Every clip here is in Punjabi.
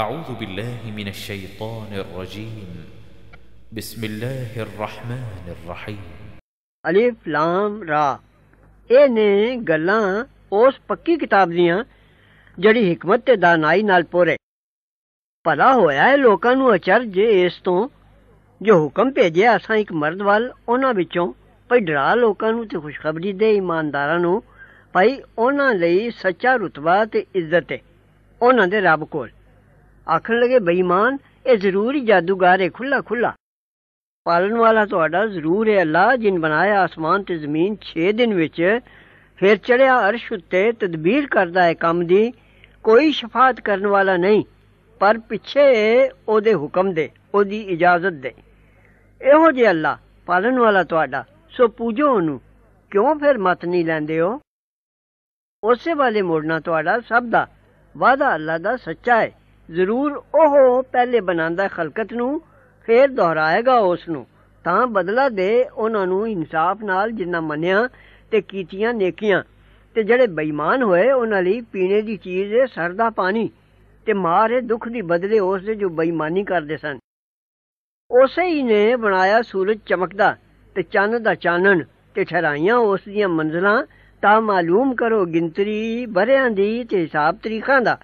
أعوذ بالله من الشيطان الرجيم بسم الله الرحمن الرحيم ਅਲਿਫ ਲਾਮ ਰਾ ਇਹ ਨੇ ਗੱਲਾਂ ਉਸ ਪੱਕੀ ਕਿਤਾਬ ਦੀਆਂ ਜਿਹੜੀ ਹਕਮਤ ਤੇ ਦਾਨਾਈ ਨਾਲ ਪੂਰੇ ਭਲਾ ਹੋਇਆ ਹੈ ਲੋਕਾਂ ਨੂੰ ਅਚਰਜ ਇਸ ਤੋਂ ਜੋ ਹੁਕਮ ਭੇਜਿਆ ਅਸਾਂ ਇੱਕ ਮਰਦ ਵੱਲ ਉਹਨਾਂ ਵਿੱਚੋਂ ਭਈ ਡਰਾ ਲੋਕਾਂ ਨੂੰ ਤੇ ਖੁਸ਼ਖਬਰੀ ਦੇ ਇਮਾਨਦਾਰਾਂ ਨੂੰ ਭਈ ਉਹਨਾਂ ਲਈ ਸੱਚਾ ਰਤਬਾ ਤੇ ਇੱਜ਼ਤ ਹੈ ਉਹਨਾਂ ਦੇ ਰੱਬ ਕੋਲ ਆਖਣ ਲੱਗੇ ਬੇਈਮਾਨ ਇਹ ਜ਼ਰੂਰ ਹੀ ਜਾਦੂਗਰ ਹੈ ਖੁੱਲਾ ਖੁੱਲਾ ਪਾਲਣ ਵਾਲਾ ਤੁਹਾਡਾ ਜ਼ਰੂਰ ਹੈ ਅੱਲਾ ਜਿਨ ਬਣਾਇਆ ਆਸਮਾਨ ਤੇ ਜ਼ਮੀਨ 6 ਦਿਨ ਵਿੱਚ ਫਿਰ ਚੜਿਆ ਅਰਸ਼ ਉੱਤੇ ਤਦਬੀਰ ਕਰਦਾ ਹੈ ਕੰਮ ਦੀ ਕੋਈ ਸ਼ਫਾਤ ਕਰਨ ਵਾਲਾ ਨਹੀਂ ਪਰ ਪਿੱਛੇ ਉਹਦੇ ਹੁਕਮ ਦੇ ਉਹਦੀ ਇਜਾਜ਼ਤ ਦੇ ਇਹੋ ਜੇ ਅੱਲਾ ਪਾਲਣ ਵਾਲਾ ਤੁਹਾਡਾ ਸੋ ਪੂਜੋ ਉਹਨੂੰ ਕਿਉਂ ਫਿਰ ਮਤ ਨਹੀਂ ਲੈਂਦੇ ਹੋ ਉਸੇ ਵਾਲੇ ਮੋੜਨਾ ਤੁਹਾਡਾ ਸਭ ਦਾ ਵਾਦਾ ਅੱਲਾ ਦਾ ਸੱਚਾ ਹੈ ਜ਼ਰੂਰ ਉਹ ਪਹਿਲੇ ਬਣਾਉਂਦਾ ਖਲਕਤ ਨੂੰ ਫੇਰ ਦੁਹਰਾਏਗਾ ਉਸ ਨੂੰ ਤਾਂ ਬਦਲਾ ਦੇ ਉਹਨਾਂ ਨੂੰ ਇਨਸਾਫ ਨਾਲ ਜਿੰਨਾ ਮੰਨਿਆ ਤੇ ਕੀਤੀਆਂ ਨੇਕੀਆਂ ਤੇ ਜਿਹੜੇ ਬੇਈਮਾਨ ਹੋਏ ਉਹਨਾਂ ਲਈ ਪੀਣੇ ਦੀ ਚੀਜ਼ ਹੈ ਸਰਦਾ ਪਾਣੀ ਤੇ ਮਾਰੇ ਦੁੱਖ ਦੀ ਬਦਲੇ ਉਸ ਦੇ ਜੋ ਬੇਈਮਾਨੀ ਕਰਦੇ ਸਨ ਉਸੇ ਹੀ ਨੇ ਬਣਾਇਆ ਸੂਰਜ ਚਮਕਦਾ ਤੇ ਚੰਨ ਦਾ ਚਾਨਣ ਤੇ ਠਹਿਰਾਈਆਂ ਉਸ ਦੀਆਂ ਮੰਜ਼ਲਾਂ ਤਾਂ ਮਾਲੂਮ ਕਰੋ ਗਿਣਤਰੀ ਬਰਿਆਂ ਦੀ ਤੇ ਹਿਸਾਬ ਤਰੀਕਾਂ ਦਾ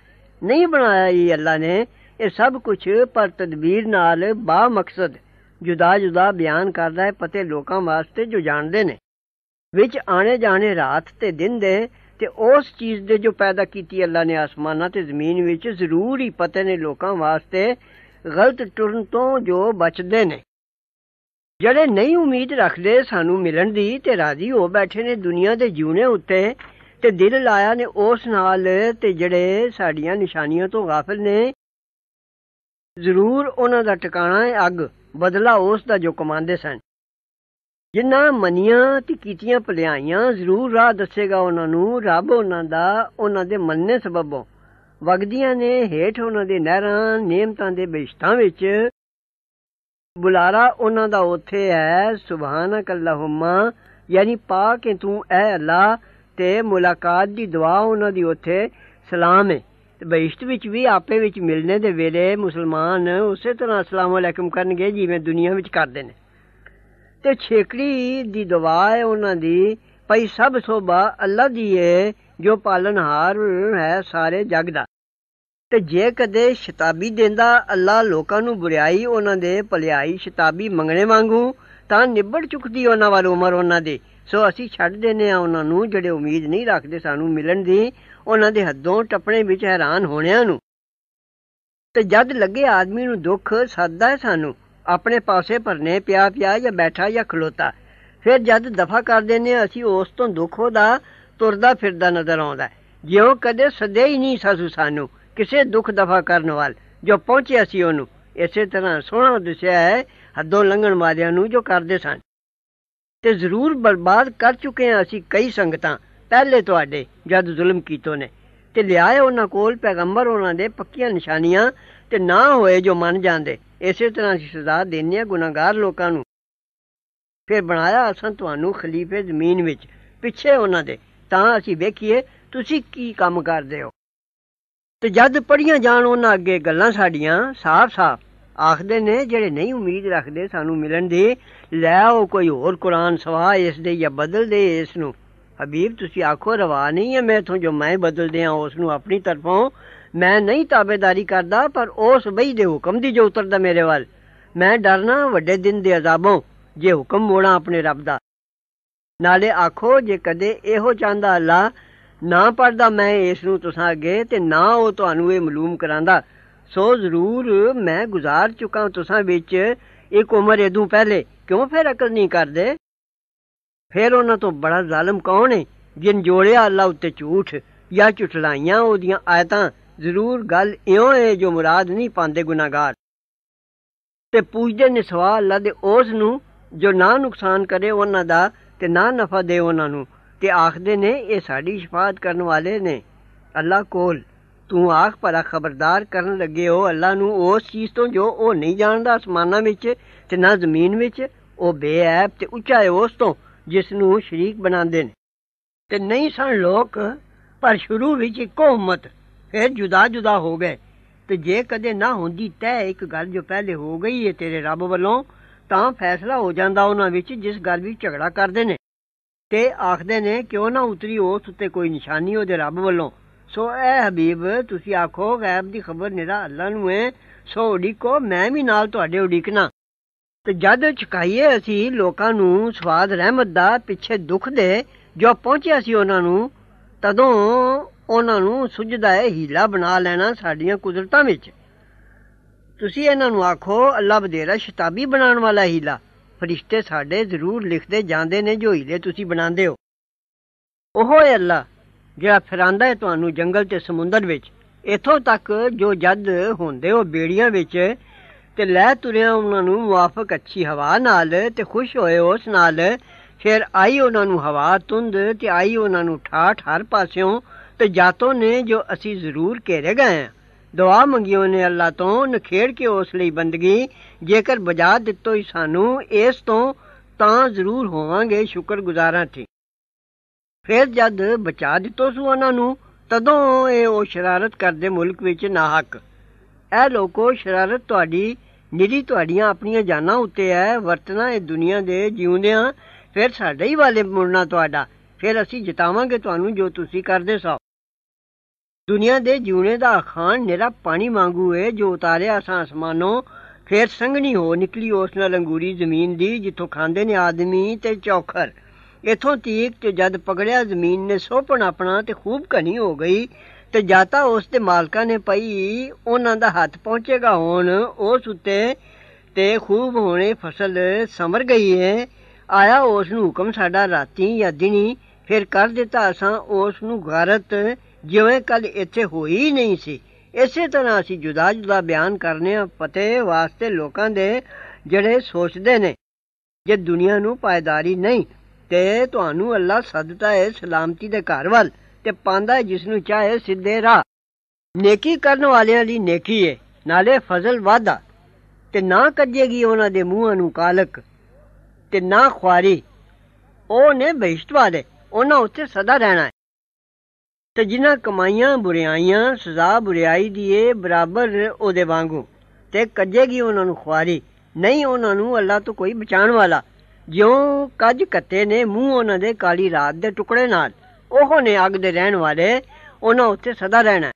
ਨਹੀਂ ਬਣਾਇਆ ਇਹ ਅੱਲਾ ਨੇ ਇਹ ਸਭ ਕੁਝ ਪਰ ਤਦਬੀਰ ਨਾਲ ਬਾ ਮਕਸਦ ਜੁਦਾ ਜੁਦਾ ਬਿਆਨ ਕਰਦਾ ਹੈ ਪਤੇ ਲੋਕਾਂ ਵਾਸਤੇ ਜੋ ਜਾਣਦੇ ਨੇ ਵਿੱਚ ਆਣੇ ਜਾਣੇ ਰਾਤ ਤੇ ਦਿਨ ਦੇ ਤੇ ਉਸ ਚੀਜ਼ ਦੇ ਜੋ ਪੈਦਾ ਕੀਤੀ ਅੱਲਾ ਨੇ ਆਸਮਾਨਾਂ ਤੇ ਜ਼ਮੀਨ ਵਿੱਚ ਜ਼ਰੂਰ ਹੀ ਪਤੇ ਨੇ ਲੋਕਾਂ ਵਾਸਤੇ ਗਲਤ ਟੁਰਨ ਤੋਂ ਜੋ ਬਚਦੇ ਨੇ ਜਿਹੜੇ ਨਹੀਂ ਉਮੀਦ ਰੱਖਦੇ ਸਾਨੂੰ ਮਿਲਣ ਦੀ ਤੇ ਰਾਜ਼ੀ ਹੋ ਬੈਠੇ ਨੇ ਦੁਨੀਆ ਦੇ ਜੂਨੇ ਉੱਤੇ ਤੇ ਦਿਲ ਲਾਇਆ ਨੇ ਉਸ ਨਾਲ ਤੇ ਜਿਹੜੇ ਸਾਡੀਆਂ ਨਿਸ਼ਾਨੀਆਂ ਤੋਂ ਗਾਫਲ ਨੇ ਜ਼ਰੂਰ ਉਹਨਾਂ ਦਾ ਟਿਕਾਣਾ ਹੈ ਅੱਗ ਬਦਲਾ ਉਸ ਦਾ ਜੋ ਕਮਾਉਂਦੇ ਸਨ ਜਿਨ੍ਹਾਂ ਮੰਨੀਆਂ ਤੇ ਕੀਤੀਆਂ ਭਲਾਈਆਂ ਜ਼ਰੂਰ ਰਾਹ ਦੱਸੇਗਾ ਉਹਨਾਂ ਨੂੰ ਰੱਬ ਉਹਨਾਂ ਦਾ ਉਹਨਾਂ ਦੇ ਮੰਨੇ ਸਬਬੋਂ ਵਗਦੀਆਂ ਨੇ ਹੇਠ ਉਹਨਾਂ ਦੇ ਨਹਿਰਾਂ ਨੇਮਤਾਂ ਦੇ ਬਿਸ਼ਤਾਂ ਵਿੱਚ ਬੁਲਾਰਾ ਉਹਨਾਂ ਦਾ ਉੱਥੇ ਹੈ ਸੁਭਾਨਕ ਅੱਲਾਹੁਮਾ ਯਾਨੀ ਪਾਕ ਹੈ ਤੂੰ ਐ ਅੱਲਾ ਤੇ ਮੁਲਾਕਾਤ ਦੀ ਦੁਆ ਉਹਨਾਂ ਦੀ ਉੱਥੇ ਸਲਾਮ ਹੈ ਤੇ ਬਹਿਸ਼ਤ ਵਿੱਚ ਵੀ ਆਪੇ ਵਿੱਚ ਮਿਲਨੇ ਦੇ ਵੇਲੇ ਮੁਸਲਮਾਨ ਉਸੇ ਤਰ੍ਹਾਂ ਅਸਲਾਮ ਅਲੈਕਮ ਕਰਨਗੇ ਜਿਵੇਂ ਦੁਨੀਆ ਵਿੱਚ ਕਰਦੇ ਨੇ ਤੇ ਛੇਕੜੀ ਦੀ ਦੁਆ ਹੈ ਉਹਨਾਂ ਦੀ ਭਈ ਸਭ ਸੋਭਾ ਅੱਲਾ ਦੀ ਹੈ ਜੋ ਪਾਲਨਹਾਰ ਹੈ ਸਾਰੇ ਜਗ ਦਾ ਤੇ ਜੇ ਕਦੇ ਸ਼ਤਾਬੀ ਦਿੰਦਾ ਅੱਲਾ ਲੋਕਾਂ ਨੂੰ ਬੁਰੀਾਈ ਉਹਨਾਂ ਦੇ ਭਲਾਈ ਸ਼ਤਾਬੀ ਮੰਗਣੇ ਵਾਂਗੂ ਤਾਂ ਨਿਬੜ ਚੁੱਕਦੀ ਉਹਨਾਂ ਵਾਲ ਉਮਰ ਉਹਨਾਂ ਦੀ ਸੋ ਅਸੀਂ ਛੱਡ ਦਿੰਨੇ ਆ ਉਹਨਾਂ ਨੂੰ ਜਿਹੜੇ ਉਮੀਦ ਨਹੀਂ ਰੱਖਦੇ ਸਾਨੂੰ ਮਿਲਣ ਦੀ ਉਹਨਾਂ ਦੇ ਹੱਦੋਂ ਟੱਪਣੇ ਵਿੱਚ ਹੈਰਾਨ ਹੋਣਿਆਂ ਨੂੰ ਤੇ ਜਦ ਲੱਗੇ ਆਦਮੀ ਨੂੰ ਦੁੱਖ ਸੱਦਾ ਹੈ ਸਾਨੂੰ ਆਪਣੇ ਪਾਸੇ ਭਰਨੇ ਪਿਆ ਪਿਆ ਜਾਂ ਬੈਠਾ ਜਾਂ ਖਲੋਤਾ ਫਿਰ ਜਦ ਦਫਾ ਕਰ ਦਿੰਨੇ ਆ ਅਸੀਂ ਉਸ ਤੋਂ ਦੁੱਖ ਉਹਦਾ ਤੁਰਦਾ ਫਿਰਦਾ ਨਜ਼ਰ ਆਉਂਦਾ ਜਿਉਂ ਕਦੇ ਸਦੇ ਹੀ ਨਹੀਂ ਸਾਸੂ ਸਾਨੂੰ ਕਿਸੇ ਦੁੱਖ ਦਫਾ ਕਰਨ ਵਾਲ ਜੋ ਪਹੁੰਚਿਆ ਸੀ ਉਹਨੂੰ ਇਸੇ ਤਰ੍ਹਾਂ ਸੋਹਣਾ ਦਿਸਿਆ ਹੈ ਹੱਦੋਂ ਲੰਘਣ ਵਾਲਿਆਂ ਨੂੰ ਜੋ ਕਰਦੇ ਸਨ ਤੇ ਜ਼ਰੂਰ ਬਰਬਾਦ ਕਰ ਚੁੱਕੇ ਹਾਂ ਅਸੀਂ ਕਈ ਸੰਗਤਾਂ ਪਹਿਲੇ ਤੁਹਾਡੇ ਜਦ ਜ਼ੁਲਮ ਕੀਤੋ ਨੇ ਤੇ ਲਿਆਏ ਉਹਨਾਂ ਕੋਲ ਪੈਗੰਬਰ ਉਹਨਾਂ ਦੇ ਪੱਕੀਆਂ ਨਿਸ਼ਾਨੀਆਂ ਤੇ ਨਾ ਹੋਏ ਜੋ ਮੰਨ ਜਾਂਦੇ ਇਸੇ ਤਰ੍ਹਾਂ ਅਸੀਂ ਸਜ਼ਾ ਦੇਣੀ ਹੈ ਗੁਨਾਹਗਾਰ ਲੋਕਾਂ ਨੂੰ ਫਿਰ ਬਣਾਇਆ ਅਸਾਂ ਤੁਹਾਨੂੰ ਖਲੀਫੇ ਜ਼ਮੀਨ ਵਿੱਚ ਪਿੱਛੇ ਉਹਨਾਂ ਦੇ ਤਾਂ ਅਸੀਂ ਵੇਖੀਏ ਤੁਸੀਂ ਕੀ ਕੰਮ ਕਰਦੇ ਹੋ ਤੇ ਜਦ ਪੜੀਆਂ ਜਾਣ ਉਹਨਾਂ ਅੱਗੇ ਗੱਲਾਂ ਸਾਡੀਆਂ ਸਾਫ਼-ਸਾਫ਼ ਆਖਦੇ ਨੇ ਜਿਹੜੇ ਨਹੀਂ ਉਮੀਦ ਰੱਖਦੇ ਸਾਨੂੰ ਮਿਲਣ ਦੀ ਲੈ ਉਹ ਕੋਈ ਹੋਰ ਕੁਰਾਨ ਸਵਾ ਇਸ ਦੇ ਜਾਂ ਬਦਲ ਦੇ ਇਸ ਨੂੰ ਹਬੀਬ ਤੁਸੀਂ ਆਖੋ ਰਵਾ ਨਹੀਂ ਹੈ ਮੈਂ ਤੋਂ ਜੋ ਮੈਂ ਬਦਲ ਦਿਆਂ ਉਸ ਨੂੰ ਆਪਣੀ ਤਰਫੋਂ ਮੈਂ ਨਹੀਂ ਤਾਬੇਦਾਰੀ ਕਰਦਾ ਪਰ ਉਸ ਬਈ ਦੇ ਹੁਕਮ ਦੀ ਜੋ ਉਤਰਦਾ ਮੇਰੇ ਵੱਲ ਮੈਂ ਡਰਨਾ ਵੱਡੇ ਦਿਨ ਦੇ ਅਜ਼ਾਬੋਂ ਜੇ ਹੁਕਮ ਮੋੜਾ ਆਪਣੇ ਰੱਬ ਦਾ ਨਾਲੇ ਆਖੋ ਜੇ ਕਦੇ ਇਹੋ ਚਾਹੁੰਦਾ ਅੱਲਾ ਨਾ ਪੜਦਾ ਮੈਂ ਇਸ ਨੂੰ ਤੁਸਾਂ ਅੱਗੇ ਤੇ ਨਾ ਉਹ ਤੁਹਾਨੂੰ ਇਹ ਮਾਲੂਮ ਕਰਾਂਦਾ ਸੋ ਜ਼ਰੂਰ ਮੈਂ ਗੁਜ਼ਾਰ ਚੁੱਕਾ ਤੁਸਾਂ ਵਿੱਚ ਇੱਕ ਉਮਰ ਇਦੋਂ ਪਹਿਲੇ ਕਿਉਂ ਫਿਰ ਅਕਲ ਨਹੀਂ ਕਰਦੇ ਫਿਰ ਉਹਨਾਂ ਤੋਂ ਬੜਾ ਜ਼ਾਲਮ ਕੌਣ ਹੈ ਜਿਨ ਜੋੜਿਆ ਅੱਲਾ ਉੱਤੇ ਝੂਠ ਜਾਂ ਝੁਟਲਾਈਆਂ ਉਹਦੀਆਂ ਆਇਤਾਂ ਜ਼ਰੂਰ ਗੱਲ ਇਉਂ ਹੈ ਜੋ ਮੁਰਾਦ ਨਹੀਂ ਪਾਉਂਦੇ ਗੁਨਾਹਗਾਰ ਤੇ ਪੁੱਛਦੇ ਨੇ ਸਵਾਲ ਅੱਲਾ ਦੇ ਉਸ ਨੂੰ ਜੋ ਨਾ ਨੁਕਸਾਨ ਕਰੇ ਉਹਨਾਂ ਦਾ ਤੇ ਨਾ ਨਫਾ ਦੇ ਉਹਨਾਂ ਨੂੰ ਤੇ ਆਖਦੇ ਨੇ ਇਹ ਸਾਡੀ ਸ਼ਫਾਤ ਕਰਨ ਵਾਲੇ ਨੇ ਅੱਲਾ ਕੋਲ ਤੂੰ ਆਖ ਪਰਾ ਖਬਰਦਾਰ ਕਰਨ ਲੱਗੇ ਹੋ ਅੱਲਾ ਨੂੰ ਉਸ ਚੀਜ਼ ਤੋਂ ਜੋ ਉਹ ਨਹੀਂ ਜਾਣਦਾ ਅਸਮਾਨਾਂ ਵਿੱਚ ਤੇ ਨਾ ਜ਼ਮੀਨ ਵਿੱਚ ਉਹ ਬੇਅਬ ਤੇ ਉੱਚਾ ਹੈ ਉਸ ਤੋਂ ਜਿਸ ਨੂੰ ਸ਼ਰੀਕ ਬਣਾਉਂਦੇ ਨੇ ਤੇ ਨਹੀਂ ਸਨ ਲੋਕ ਪਰ ਸ਼ੁਰੂ ਵਿੱਚ ਇੱਕੋ ਉਮਤ ਫਿਰ ਜੁਦਾ ਜੁਦਾ ਹੋ ਗਏ ਤੇ ਜੇ ਕਦੇ ਨਾ ਹੁੰਦੀ ਤੈ ਇੱਕ ਗੱਲ ਜੋ ਪਹਿਲੇ ਹੋ ਗਈ ਹੈ ਤੇਰੇ ਰੱਬ ਵੱਲੋਂ ਤਾਂ ਫੈਸਲਾ ਹੋ ਜਾਂਦਾ ਉਹਨਾਂ ਵਿੱਚ ਜਿਸ ਗੱਲ ਵਿੱਚ ਝਗੜਾ ਕਰਦੇ ਨੇ ਤੇ ਆਖਦੇ ਨੇ ਕਿਉਂ ਨਾ ਉਤਰੀ ਉਸ ਉੱਤੇ ਕੋਈ ਨਿਸ਼ਾਨੀ ਉਹਦੇ ਰੱਬ ਵੱਲੋਂ ਸੋ ਐ ਹਬੀਬ ਤੁਸੀਂ ਆਖੋ ਗੈਬ ਦੀ ਖਬਰ ਨਿਹਰਾ ਅੱਲਾ ਨੂੰ ਹੈ ਸੋ ਉਡੀਕੋ ਮੈਂ ਵੀ ਨਾਲ ਤੁਹਾਡੇ ਉਡੀਕਣਾ ਤੇ ਜਦ ਚਕਾਈਏ ਅਸੀਂ ਲੋਕਾਂ ਨੂੰ ਸਵਾਦ ਰਹਿਮਤ ਦਾ ਪਿੱਛੇ ਦੁੱਖ ਦੇ ਜੋ ਪਹੁੰਚਿਆ ਸੀ ਉਹਨਾਂ ਨੂੰ ਤਦੋਂ ਉਹਨਾਂ ਨੂੰ ਸੁਝਦਾ ਹੈ ਹੀਲਾ ਬਣਾ ਲੈਣਾ ਸਾਡੀਆਂ ਕੁਦਰਤਾਂ ਵਿੱਚ ਤੁਸੀਂ ਇਹਨਾਂ ਨੂੰ ਆਖੋ ਅੱਲਾ ਬਦੇਰਾ ਸ਼ਤਾਬੀ ਬਣਾਉਣ ਵਾਲਾ ਹੀਲਾ ਫਰਿਸ਼ਤੇ ਸਾਡੇ ਜ਼ਰੂਰ ਲਿਖਦੇ ਜਾਂਦੇ ਨੇ ਜੋ ਹੀਲੇ ਤੁਸੀਂ ਬਣਾਉਂਦੇ ਹੋ ਉਹ ਹੈ ਅੱਲਾ ਜਿਹੜਾ ਫਿਰਾਂਦਾ ਹੈ ਤੁਹਾਨੂੰ ਜੰਗਲ ਤੇ ਸਮੁੰਦਰ ਵਿੱਚ ਇਥੋਂ ਤੱਕ ਜੋ ਜਦ ਹੁੰਦੇ ਉਹ ਬੇੜੀਆਂ ਵਿੱਚ ਤੇ ਲੈ ਤੁਰਿਆ ਉਹਨਾਂ ਨੂੰ ਮੁਆਫਕ ਅੱਛੀ ਹਵਾ ਨਾਲ ਤੇ ਖੁਸ਼ ਹੋਏ ਉਸ ਨਾਲ ਫਿਰ ਆਈ ਉਹਨਾਂ ਨੂੰ ਹਵਾ ਤੁੰਦ ਤੇ ਆਈ ਉਹਨਾਂ ਨੂੰ ਠਾਠ ਹਰ ਪਾਸਿਓਂ ਤੇ ਜਾਤੋਂ ਨੇ ਜੋ ਅਸੀਂ ਜ਼ਰੂਰ ਘੇਰੇ ਗਏ ਹਾਂ ਦੁਆ ਮੰਗਿਓ ਨੇ ਅੱਲਾ ਤੋਂ ਨਖੇੜ ਕੇ ਉਸ ਲਈ ਬੰਦਗੀ ਜੇਕਰ ਬਜਾ ਦਿੱਤੋ ਹੀ ਸਾਨੂੰ ਇਸ ਤੋਂ ਤਾਂ ਜ਼ਰੂਰ ਹੋਵਾਂਗੇ ਸ਼ੁਕਰਗੁਜ਼ਾਰਾਂ ਤੇ ਫਿਰ ਜਦ ਬਚਾ ਦਿੱਤੋ ਸੂ ਉਹਨਾਂ ਨੂੰ ਤਦੋਂ ਇਹ ਉਹ ਸ਼ਰਾਰਤ ਕਰਦੇ ਮੁਲਕ ਵਿੱਚ ਨਾਹਕ ਇਹ ਲੋਕੋ ਸ਼ਰਾਰਤ ਤੁਹਾਡੀ ਨਿਰੀ ਤੁਹਾਡੀਆਂ ਆਪਣੀਆਂ ਜਾਨਾਂ ਉੱਤੇ ਹੈ ਵਰਤਣਾ ਇਹ ਦੁਨੀਆ ਦੇ ਜਿਉਂਦਿਆਂ ਫਿਰ ਸਾਡੇ ਹੀ ਵਾਲੇ ਮੁਰਨਾ ਤੁਹਾਡਾ ਫਿਰ ਅਸੀਂ ਜਿਤਾਵਾਂਗੇ ਤੁਹਾਨੂੰ ਜੋ ਤੁਸੀਂ ਕਰਦੇ ਸੋ ਦੁਨੀਆ ਦੇ ਜਿਉਣੇ ਦਾ ਖਾਨ ਨਿਹਰਾ ਪਾਣੀ ਮੰਗੂ ਏ ਜੋ ਉਤਾਰਿਆ ਅਸਾਂ ਅਸਮਾਨੋਂ ਫੇਰ ਸੰਗਣੀ ਹੋ ਨਿਕਲੀ ਉਸ ਨਾਲ ਅੰਗੂਰੀ ਜ਼ਮੀਨ ਦੀ ਜਿੱਥੋਂ ਖਾਂਦੇ ਨੇ ਆਦਮੀ ਤੇ ਚੌਖਰ ਇਥੋਂ ਤੀਕ ਜੋ ਜਦ ਪਗੜਿਆ ਜ਼ਮੀਨ ਨੇ ਸੋਪਣ ਆਪਣਾ ਤੇ ਖੂਬ ਘਣੀ ਹੋ ਗਈ ਤੇ ਜਾਤਾ ਉਸ ਦੇ ਮਾਲਕਾਂ ਨੇ ਪਈ ਉਹਨਾਂ ਦਾ ਹੱਥ ਪਹੁੰਚੇਗਾ ਹੁਣ ਉਸ ਉੱਤੇ ਤੇ ਖੂਬ ਹੋਣੀ ਫਸਲ ਸਮਰ ਗਈ ਹੈ ਆਇਆ ਉਸ ਨੂੰ ਹੁਕਮ ਸਾਡਾ ਰਾਤੀ ਜਾਂ ਦਿਨੀ ਫਿਰ ਕਰ ਦਿੱਤਾ ਅਸਾਂ ਉਸ ਨੂੰ ਗਾਰਤ ਜਿਵੇਂ ਕੱਲ ਇੱਥੇ ਹੋਈ ਨਹੀਂ ਸੀ ਇਸੇ ਤਰ੍ਹਾਂ ਅਸੀਂ ਜੁਦਾ ਜੁਦਾ ਬਿਆਨ ਕਰਨੇ ਆ ਪਤੇ ਵਾਸਤੇ ਲੋਕਾਂ ਦੇ ਜਿਹੜੇ ਸੋਚਦੇ ਨੇ ਜੇ ਦੁਨੀਆ ਨੂੰ ਪਾਇਦਾਰੀ ਨਹੀਂ ਤੇ ਤੁਹਾਨੂੰ ਅੱਲਾ ਸੱਦਦਾ ਹੈ ਸਲਾਮਤੀ ਦੇ ਘਰ ਵੱਲ ਤੇ ਪਾਉਂਦਾ ਹੈ ਜਿਸ ਨੂੰ ਚਾਹੇ ਸਿੱਧੇ ਰਾਹ ਨੇਕੀ ਕਰਨ ਵਾਲਿਆਂ ਲਈ ਨੇਕੀ ਹੈ ਨਾਲੇ ਫਜ਼ਲ ਵਾਦਾ ਤੇ ਨਾ ਕੱਜੇਗੀ ਉਹਨਾਂ ਦੇ ਮੂੰਹਾਂ ਨੂੰ ਕਾਲਕ ਤੇ ਨਾ ਖੁਆਰੀ ਉਹ ਨੇ ਬਹਿਸ਼ਤ ਵਾਲੇ ਉਹਨਾਂ ਉੱਤੇ ਸਦਾ ਰਹਿਣਾ ਹੈ ਤੇ ਜਿਨ੍ਹਾਂ ਕਮਾਈਆਂ ਬੁਰੀਆਈਆਂ ਸਜ਼ਾ ਬੁਰੀਾਈ ਦੀ ਏ ਬਰਾਬਰ ਉਹਦੇ ਵਾਂਗੂ ਤੇ ਕੱਜੇਗੀ ਉਹਨਾਂ ਨੂੰ ਖੁਆਰੀ ਨਹੀਂ ਉਹਨਾਂ ਨੂੰ ਅੱਲਾ ਤੋਂ ਕੋਈ ਬਚਾਉਣ ਵਾਲਾ ਜਿਉਂ ਕੱਜ ਕੱਤੇ ਨੇ ਮੂੰਹ ਉਹਨਾਂ ਦੇ ਕਾਲੀ ਰਾਤ ਦੇ ਟੁਕੜੇ ਨਾਲ ਉਹ ਨੇ ਅੱਗ ਦੇ ਰਹਿਣ ਵਾਲੇ ਉਹਨਾਂ ਉੱਤੇ ਸਦਾ ਰਹਿਣਾ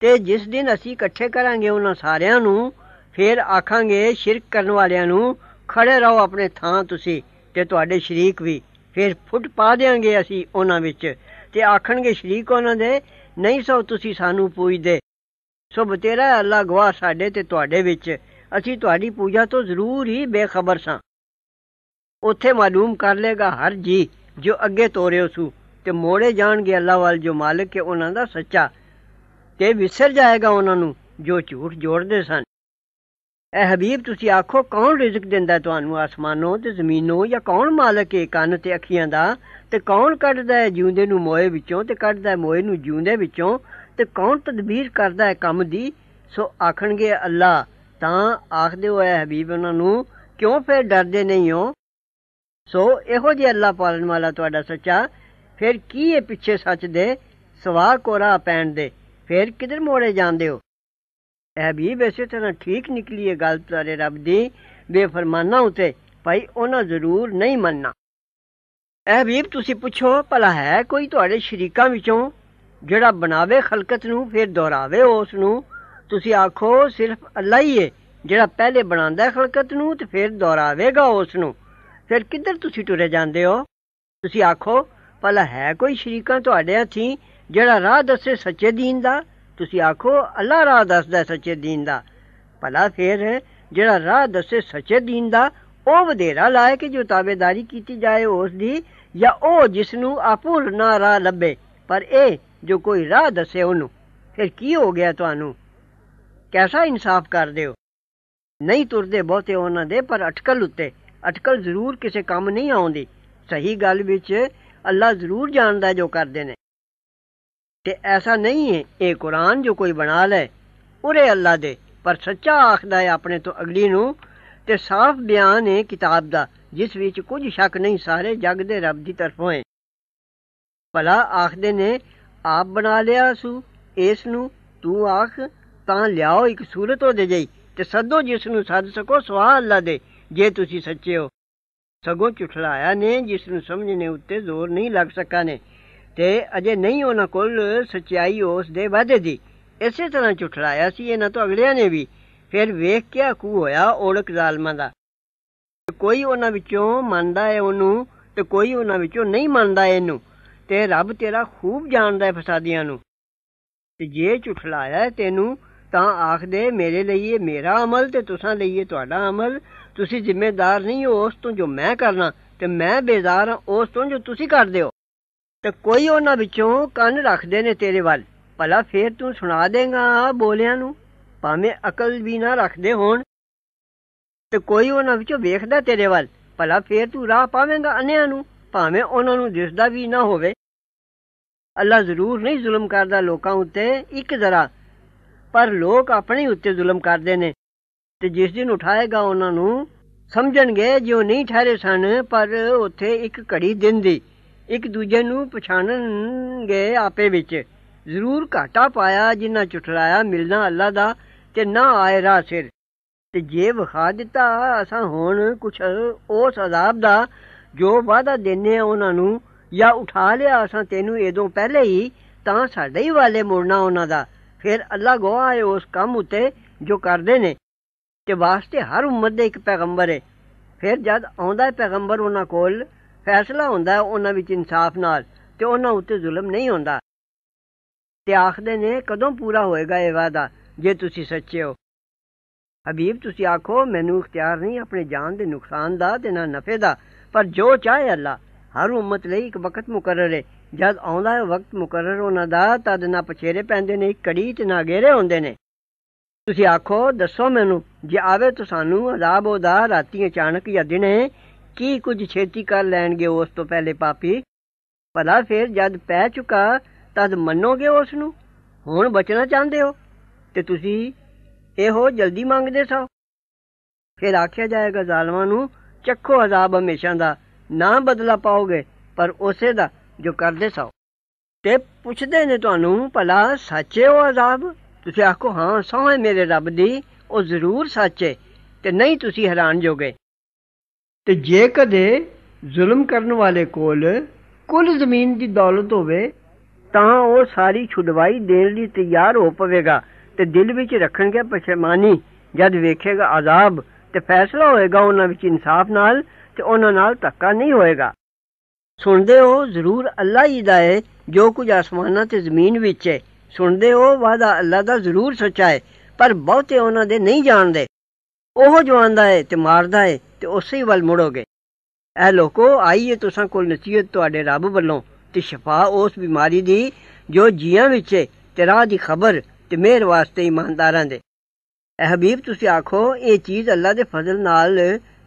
ਤੇ ਜਿਸ ਦਿਨ ਅਸੀਂ ਇਕੱਠੇ ਕਰਾਂਗੇ ਉਹਨਾਂ ਸਾਰਿਆਂ ਨੂੰ ਫਿਰ ਆਖਾਂਗੇ ਸ਼ਿਰਕ ਕਰਨ ਵਾਲਿਆਂ ਨੂੰ ਖੜੇ ਰਹੋ ਆਪਣੇ ਥਾਂ ਤੁਸੀਂ ਤੇ ਤੁਹਾਡੇ ਸ਼ਰੀਕ ਵੀ ਫਿਰ ਫੁੱਟ ਪਾ ਦੇਾਂਗੇ ਅਸੀਂ ਉਹਨਾਂ ਵਿੱਚ ਤੇ ਆਖਣਗੇ ਸ਼ਰੀਕ ਉਹਨਾਂ ਦੇ ਨਹੀਂ ਸੋ ਤੁਸੀਂ ਸਾਨੂੰ ਪੂਜਦੇ ਸੋ ਬਤੇਰਾ ਅੱਲਾ ਗਵਾ ਸਾਡੇ ਤੇ ਤੁਹਾਡੇ ਵਿੱਚ ਅਸੀਂ ਤੁਹਾਡੀ ਪੂਜਾ ਤੋਂ ਜ਼ਰੂਰ ਹੀ ਬੇਖਬਰ ਸਾਂ ਉੱਥੇ ਮਾਲੂਮ ਕਰ ਲੇਗਾ ਹਰ ਜੀ ਜੋ ਅੱਗੇ ਤੋਰਿਓ ਸੂ ਤੇ ਮੋੜੇ ਜਾਣਗੇ ਅੱਲਾ ਵਾਲ ਜੋ ਮਾਲਕ ਹੈ ਉਹਨਾਂ ਦਾ ਸੱਚਾ ਤੇ ਵਿਸਰ ਜਾਏਗਾ ਉਹਨਾਂ ਨੂੰ ਜੋ ਝੂਠ ਜੋੜਦੇ ਸਨ ਐ ਹਬੀਬ ਤੁਸੀਂ ਆਖੋ ਕੌਣ ਰਿਜ਼ਕ ਦਿੰਦਾ ਤੁਹਾਨੂੰ ਆਸਮਾਨੋਂ ਤੇ ਜ਼ਮੀਨੋਂ ਜਾਂ ਕੌਣ ਮਾਲਕ ਏ ਕੰਨ ਤੇ ਅੱਖੀਆਂ ਦਾ ਤੇ ਕੌਣ ਕੱਢਦਾ ਹੈ ਜਿਉਂਦੇ ਨੂੰ ਮੋਏ ਵਿੱਚੋਂ ਤੇ ਕੱਢਦਾ ਹੈ ਮੋਏ ਨੂੰ ਜਿਉਂਦੇ ਵਿੱਚੋਂ ਤੇ ਕੌਣ ਤਦਬੀਰ ਕਰਦਾ ਹੈ ਕੰਮ ਦੀ ਸੋ ਆਖਣਗੇ ਅੱਲਾ ਤਾਂ ਆਖਦੇ ਹੋਇਆ ਹਬੀਬ ਉਹਨਾਂ ਨੂੰ ਕਿਉਂ ਫੇਰ ਡਰਦੇ ਨਹੀਂ ਹੋ ਸੋ ਇਹੋ ਜੇ ਅੱਲਾ ਪਾਲਣ ਵਾਲਾ ਤੁਹਾਡਾ ਸੱਚਾ ਫਿਰ ਕੀ ਇਹ ਪਿੱਛੇ ਸੱਚ ਦੇ ਸਵਾਹ ਕੋਰਾ ਪੈਣ ਦੇ ਫਿਰ ਕਿਧਰ ਮੋੜੇ ਜਾਂਦੇ ਹੋ ਇਹ ਵੀ ਵੈਸੇ ਤਰ੍ਹਾਂ ਠੀਕ ਨਿਕਲੀ ਇਹ ਗੱਲ ਤੁਹਾਡੇ ਰੱਬ ਦੀ ਬੇਫਰਮਾਨਾ ਉਤੇ ਭਾਈ ਉਹਨਾਂ ਜ਼ਰੂਰ ਨਹੀਂ ਮੰਨਣਾ ਇਹ ਵੀ ਤੁਸੀਂ ਪੁੱਛੋ ਭਲਾ ਹੈ ਕੋਈ ਤੁਹਾਡੇ ਸ਼ਰੀਕਾਂ ਵਿੱਚੋਂ ਜਿਹੜਾ ਬਣਾਵੇ ਖਲਕਤ ਨੂੰ ਫਿਰ ਦੁਹਰਾਵੇ ਉਸ ਨੂੰ ਤੁਸੀਂ ਆਖੋ ਸਿਰਫ ਅੱਲਾ ਹੀ ਹੈ ਜਿਹੜਾ ਪਹਿਲੇ ਬਣਾਉਂਦਾ ਹੈ ਖਲਕਤ ਨੂੰ ਤੇ ਫਿਰ ਦੁਹਰਾਵੇਗਾ ਉਸ ਨੂੰ ਫਿਰ ਕਿੱਧਰ ਤੁਸੀਂ ਟੁਰੇ ਜਾਂਦੇ ਹੋ ਤੁਸੀਂ ਆਖੋ ਭਲਾ ਹੈ ਕੋਈ ਸ਼ਰੀਕਾਂ ਤੁਹਾਡੇ ਹੱਥੀ ਜਿਹੜਾ ਰਾਹ ਦੱਸੇ ਸੱਚੇ ਦੀਨ ਦਾ ਤੁਸੀਂ ਆਖੋ ਅੱਲਾ ਰਾਹ ਦੱਸਦਾ ਸੱਚੇ ਦੀਨ ਦਾ ਭਲਾ ਫਿਰ ਜਿਹੜਾ ਰਾਹ ਦੱਸੇ ਸੱਚੇ ਦੀਨ ਦਾ ਉਹ ਵਧੇਰਾ ਕਿ ਜੋ ਤਾਬੇਦਾਰੀ ਕੀਤੀ ਜਾਏ ਉਸ ਦੀ ਜਾਂ ਉਹ ਜਿਸ ਨੂੰ ਆਪੂਰ ਨਾ ਰਾਹ ਲੱਭੇ ਪਰ ਇਹ ਜੋ ਕੋਈ ਰਾਹ ਦੱਸੇ ਉਹਨੂੰ ਫਿਰ ਕੀ ਹੋ ਗਿਆ ਤੁਹਾਨੂੰ ਕੈਸਾ ਇਨਸਾਫ ਕਰਦੇ ਹੋ ਨਹੀਂ ਤੁਰਦੇ ਬਹੁਤੇ ਉਹਨਾਂ ਦੇ ਪਰ ਅਟਕਲ ਉੱਤੇ ਅਟਕਲ ਜ਼ਰੂਰ ਕਿਸੇ ਕੰਮ ਨਹੀਂ ਆਉਂਦੀ ਸਹੀ ਗੱਲ ਵਿੱਚ ਅੱਲਾ ਜ਼ਰੂਰ ਜਾਣਦਾ ਜੋ ਕਰਦੇ ਨੇ ਤੇ ਐਸਾ ਨਹੀਂ ਹੈ ਇਹ ਕੁਰਾਨ ਜੋ ਕੋਈ ਬਣਾ ਲੈ ਉਰੇ ਅੱਲਾ ਦੇ ਪਰ ਸੱਚਾ ਆਖਦਾ ਹੈ ਆਪਣੇ ਤੋਂ ਅਗਲੀ ਨੂੰ ਤੇ ਸਾਫ਼ ਬਿਆਨ ਹੈ ਕਿਤਾਬ ਦਾ ਜਿਸ ਵਿੱਚ ਕੁਝ ਸ਼ੱਕ ਨਹੀਂ ਸਾਰੇ ਜੱਗ ਦੇ ਰੱਬ ਦੀ ਤਰਫੋਂ ਹੈ ਭਲਾ ਆਖਦੇ ਨੇ ਆਪ ਬਣਾ ਲਿਆ ਸੂ ਇਸ ਨੂੰ ਤੂੰ ਆਖ ਤਾਂ ਲਿਆਓ ਇੱਕ ਸੂਰਤ ਹੋ ਦੇ ਜਾਈ ਤੇ ਸਦੋ ਜਿਸ ਨੂੰ ਸੱਦ ਸਕੋ ਸਵਾ ਅੱਲਾ ਦੇ ਜੇ ਤੁਸੀਂ ਸੱਚੇ ਹੋ ਸਗੋਂ ਝੁਠਲਾਇਆ ਨੇ ਜਿਸ ਨੂੰ ਸਮਝਣੇ ਉੱਤੇ ਜ਼ੋਰ ਨਹੀਂ ਲੱਗ ਸਕਾ ਨੇ ਤੇ ਅਜੇ ਨਹੀਂ ਉਹਨਾਂ ਕੋਲ ਸਚਾਈ ਉਸ ਦੇ ਵਾਦੇ ਦੀ ਇਸੇ ਤਰ੍ਹਾਂ ਝੁਠਲਾਇਆ ਸੀ ਇਹਨਾਂ ਤੋਂ ਅਗਲਿਆਂ ਨੇ ਵੀ ਫਿਰ ਵੇਖ ਕੇ ਕੂ ਹੋਇਆ ਔੜਕ ਜ਼ਾਲਮਾਂ ਦਾ ਕੋਈ ਉਹਨਾਂ ਵਿੱਚੋਂ ਮੰਨਦਾ ਹੈ ਉਹਨੂੰ ਤੇ ਕੋਈ ਉਹਨਾਂ ਵਿੱਚੋਂ ਨਹੀਂ ਮੰਨਦਾ ਇਹਨੂੰ ਤੇ ਰੱਬ ਤੇਰਾ ਖੂਬ ਜਾਣਦਾ ਹੈ ਫਸਾਦੀਆਂ ਨੂੰ ਤੇ ਜੇ ਝੁਠਲਾਇਆ ਤੈਨੂੰ ਤਾਂ ਆਖਦੇ ਮੇਰੇ ਲਈ ਇਹ ਮੇਰਾ ਅਮਲ ਤੇ ਤੁਸਾਂ ਲਈ ਇਹ ਤੁਹਾਡਾ ਅਮਲ ਤੁਸੀਂ ਜ਼ਿੰਮੇਦਾਰ ਨਹੀਂ ਹੋ ਉਸ ਤੋਂ ਜੋ ਮੈਂ ਕਰਨਾ ਤੇ ਮੈਂ ਬੇਜ਼ਾਰ ਹਾਂ ਉਸ ਤੋਂ ਜੋ ਤੁਸੀਂ ਕਰਦੇ ਹੋ ਤੇ ਕੋਈ ਉਹਨਾਂ ਵਿੱਚੋਂ ਕੰਨ ਰੱਖਦੇ ਨੇ ਤੇਰੇ ਵੱਲ ਭਲਾ ਫੇਰ ਤੂੰ ਸੁਣਾ ਦੇਗਾ ਬੋਲਿਆਂ ਨੂੰ ਭਾਵੇਂ ਅਕਲ ਵੀ ਨਾ ਰੱਖਦੇ ਹੋਣ ਤੇ ਕੋਈ ਉਹਨਾਂ ਵਿੱਚੋਂ ਵੇਖਦਾ ਤੇਰੇ ਵੱਲ ਭਲਾ ਫੇਰ ਤੂੰ ਰਾਹ ਪਾਵੇਂਗਾ ਅੰਨਿਆਂ ਨੂੰ ਭਾਵੇਂ ਉਹਨਾਂ ਨੂੰ ਦਿਸਦਾ ਵੀ ਨਾ ਹੋਵੇ ਅੱਲਾ ਜ਼ਰੂਰ ਨਹੀਂ ਜ਼ੁਲਮ ਕਰਦਾ ਲੋਕਾਂ ਉੱਤੇ ਇੱਕ ਜ਼ਰਾ ਪਰ ਲੋਕ ਆਪਣੇ ਉੱਤੇ ਜ਼ੁਲਮ ਕਰਦੇ ਨੇ ਤੇ ਜਿਸ ਦਿਨ ਉਠਾਏਗਾ ਉਹਨਾਂ ਨੂੰ ਸਮਝਣਗੇ ਜੋ ਨਹੀਂ ਠਹਿਰੇ ਸਨ ਪਰ ਉੱਥੇ ਇੱਕ ਘੜੀ ਦਿਨ ਦੀ ਇੱਕ ਦੂਜੇ ਨੂੰ ਪਛਾਣਨਗੇ ਆਪੇ ਵਿੱਚ ਜ਼ਰੂਰ ਘਾਟਾ ਪਾਇਆ ਜਿੰਨਾ ਚੁਟਲਾਇਆ ਮਿਲਣਾ ਅੱਲਾ ਦਾ ਤੇ ਨਾ ਆਏ ਰਾ ਸਿਰ ਤੇ ਜੇ ਵਿਖਾ ਦਿੱਤਾ ਅਸਾਂ ਹੁਣ ਕੁਛ ਉਸ ਅਜ਼ਾਬ ਦਾ ਜੋ ਵਾਦਾ ਦਿੰਨੇ ਉਹਨਾਂ ਨੂੰ ਜਾਂ ਉਠਾ ਲਿਆ ਅਸਾਂ ਤੈਨੂੰ ਇਦੋਂ ਪਹਿਲੇ ਹੀ ਤਾਂ ਸਾਡੇ ਹੀ ਵਾਲੇ ਮੋੜਨਾ ਉਹਨਾਂ ਦਾ ਫਿਰ ਅੱਲਾ ਗਵਾਹ ਹੈ ਉਸ ਕੰਮ ਉਤੇ ਜੋ ਕਰਦੇ ਨੇ ਕਿ ਵਾਸਤੇ ਹਰ ਉਮਤ ਦੇ ਇੱਕ ਪੈਗੰਬਰ ਹੈ ਫਿਰ ਜਦ ਆਉਂਦਾ ਹੈ ਪੈਗੰਬਰ ਉਹਨਾਂ ਕੋਲ ਫੈਸਲਾ ਹੁੰਦਾ ਹੈ ਉਹਨਾਂ ਵਿੱਚ ਇਨਸਾਫ ਨਾਲ ਤੇ ਉਹਨਾਂ ਉੱਤੇ ਜ਼ੁਲਮ ਨਹੀਂ ਹੁੰਦਾ ਤੇ ਆਖਦੇ ਨੇ ਕਦੋਂ ਪੂਰਾ ਹੋਏਗਾ ਇਹ ਵਾਦਾ ਜੇ ਤੁਸੀਂ ਸੱਚੇ ਹੋ ਹਬੀਬ ਤੁਸੀਂ ਆਖੋ ਮੈਨੂੰ ਇਖਤਿਆਰ ਨਹੀਂ ਆਪਣੇ ਜਾਨ ਦੇ ਨੁਕਸਾਨ ਦਾ ਤੇ ਨਾ ਨਫੇ ਦਾ ਪਰ ਜੋ ਚਾਹੇ ਅੱਲਾ ਹਰ ਉਮਤ ਲਈ ਇੱਕ ਵਕਤ ਮੁਕਰਰ ਹੈ ਜਦ ਆਉਂਦਾ ਹੈ ਵਕਤ ਮੁਕਰਰ ਉਹਨਾਂ ਦਾ ਤਦ ਨਾ ਪਛੇਰੇ ਪੈਂਦੇ ਨੇ ਕੜੀ ਤੇ ਨਾ ਗੇਰੇ ਹੁੰਦੇ ਨੇ ਤੁਸੀਂ ਆਖੋ ਦੱਸੋ ਮੈਨੂੰ ਜੇ ਆਵੇ ਤਾਂ ਸਾਨੂੰ ਅਜ਼ਾਬ ਉਹਦਾ ਰਾਤੀ ਅਚਾਨਕ ਜਾਂ ਦਿਨੇ ਕੀ ਕੁਝ ਛੇਤੀ ਕਰ ਲੈਣਗੇ ਉਸ ਤੋਂ ਪਹਿਲੇ ਪਾਪੀ ਭਲਾ ਫਿਰ ਜਦ ਪੈ ਚੁੱਕਾ ਤਦ ਮੰਨੋਗੇ ਉਸ ਨੂੰ ਹੁਣ ਬਚਣਾ ਚਾਹੁੰਦੇ ਹੋ ਤੇ ਤੁਸੀਂ ਇਹੋ ਜਲਦੀ ਮੰਗਦੇ ਸੋ ਫਿਰ ਆਖਿਆ ਜਾਏਗਾ ਜ਼ਾਲਮਾਂ ਨੂੰ ਚੱਖੋ ਅਜ਼ਾਬ ਹਮੇਸ਼ਾ ਦਾ ਨਾ ਬਦਲਾ ਪਾਓਗੇ ਪਰ ਉਸੇ ਦਾ ਜੋ ਕਰਦੇ ਸੋ ਤੇ ਪੁੱਛਦੇ ਨੇ ਤੁਹਾਨੂੰ ਭਲਾ ਸੱਚੇ ਹੋ ਅਜ਼ਾਬ ਤੁਸੀਂ ਆਖੋ ਹਾਂ ਸੋਹੇ ਮੇਰੇ ਰੱਬ ਦੀ ਉਹ ਜ਼ਰੂਰ ਸੱਚ ਹੈ ਤੇ ਨਹੀਂ ਤੁਸੀਂ ਹੈਰਾਨ ਜੋਗੇ ਤੇ ਜੇ ਕਦੇ ਜ਼ੁਲਮ ਕਰਨ ਵਾਲੇ ਕੋਲ ਕੁੱਲ ਜ਼ਮੀਨ ਦੀ ਦੌਲਤ ਹੋਵੇ ਤਾਂ ਉਹ ਸਾਰੀ ਛੁਡਵਾਈ ਦੇਣ ਲਈ ਤਿਆਰ ਹੋ ਪਵੇਗਾ ਤੇ ਦਿਲ ਵਿੱਚ ਰੱਖਣਗੇ ਪਛਮਾਨੀ ਜਦ ਵੇਖੇਗਾ ਆਜ਼ਾਬ ਤੇ ਫੈਸਲਾ ਹੋਏਗਾ ਉਹਨਾਂ ਵਿੱਚ ਇਨਸਾਫ ਨਾਲ ਤੇ ਉਹਨਾਂ ਨਾਲ ਧੱਕਾ ਨਹੀਂ ਹੋਏਗਾ ਸੁਣਦੇ ਹੋ ਜ਼ਰੂਰ ਅੱਲਾ ਹੀ ਦਾ ਹੈ ਜੋ ਕੁਝ ਆਸਮਾਨਾਂ ਤੇ ਜ਼ਮੀਨ ਵਿੱਚ ਹੈ ਸੁਣਦੇ ਹੋ ਵਾਦਾ ਅੱਲਾ ਦਾ ਜ਼ਰੂਰ ਸੱਚਾ ਹੈ ਪਰ ਬਹੁਤੇ ਉਹਨਾਂ ਦੇ ਨਹੀਂ ਜਾਣਦੇ ਉਹ ਜੋ ਆਂਦਾ ਹੈ ਤੇ ਮਾਰਦਾ ਹੈ ਤੇ ਉਸੇ ਹੀ ਵੱਲ ਮੁੜੋਗੇ ਐ ਲੋਕੋ ਆਈਏ ਤੁਸਾਂ ਕੋਲ ਨਸੀਹਤ ਤੁਹਾਡੇ ਰੱਬ ਵੱਲੋਂ ਤੇ ਸ਼ਿਫਾ ਉਸ ਬਿਮਾਰੀ ਦੀ ਜੋ ਜੀਆਂ ਵਿੱਚ ਹੈ ਤੇ ਰਾਹ ਦੀ ਖਬਰ ਤੇ ਮਿਹਰ ਵਾਸਤੇ ਇਮਾਨਦਾਰਾਂ ਦੇ ਐ ਹਬੀਬ ਤੁਸੀਂ ਆਖੋ ਇਹ ਚੀਜ਼ ਅੱਲਾ ਦੇ ਫਜ਼ਲ ਨਾਲ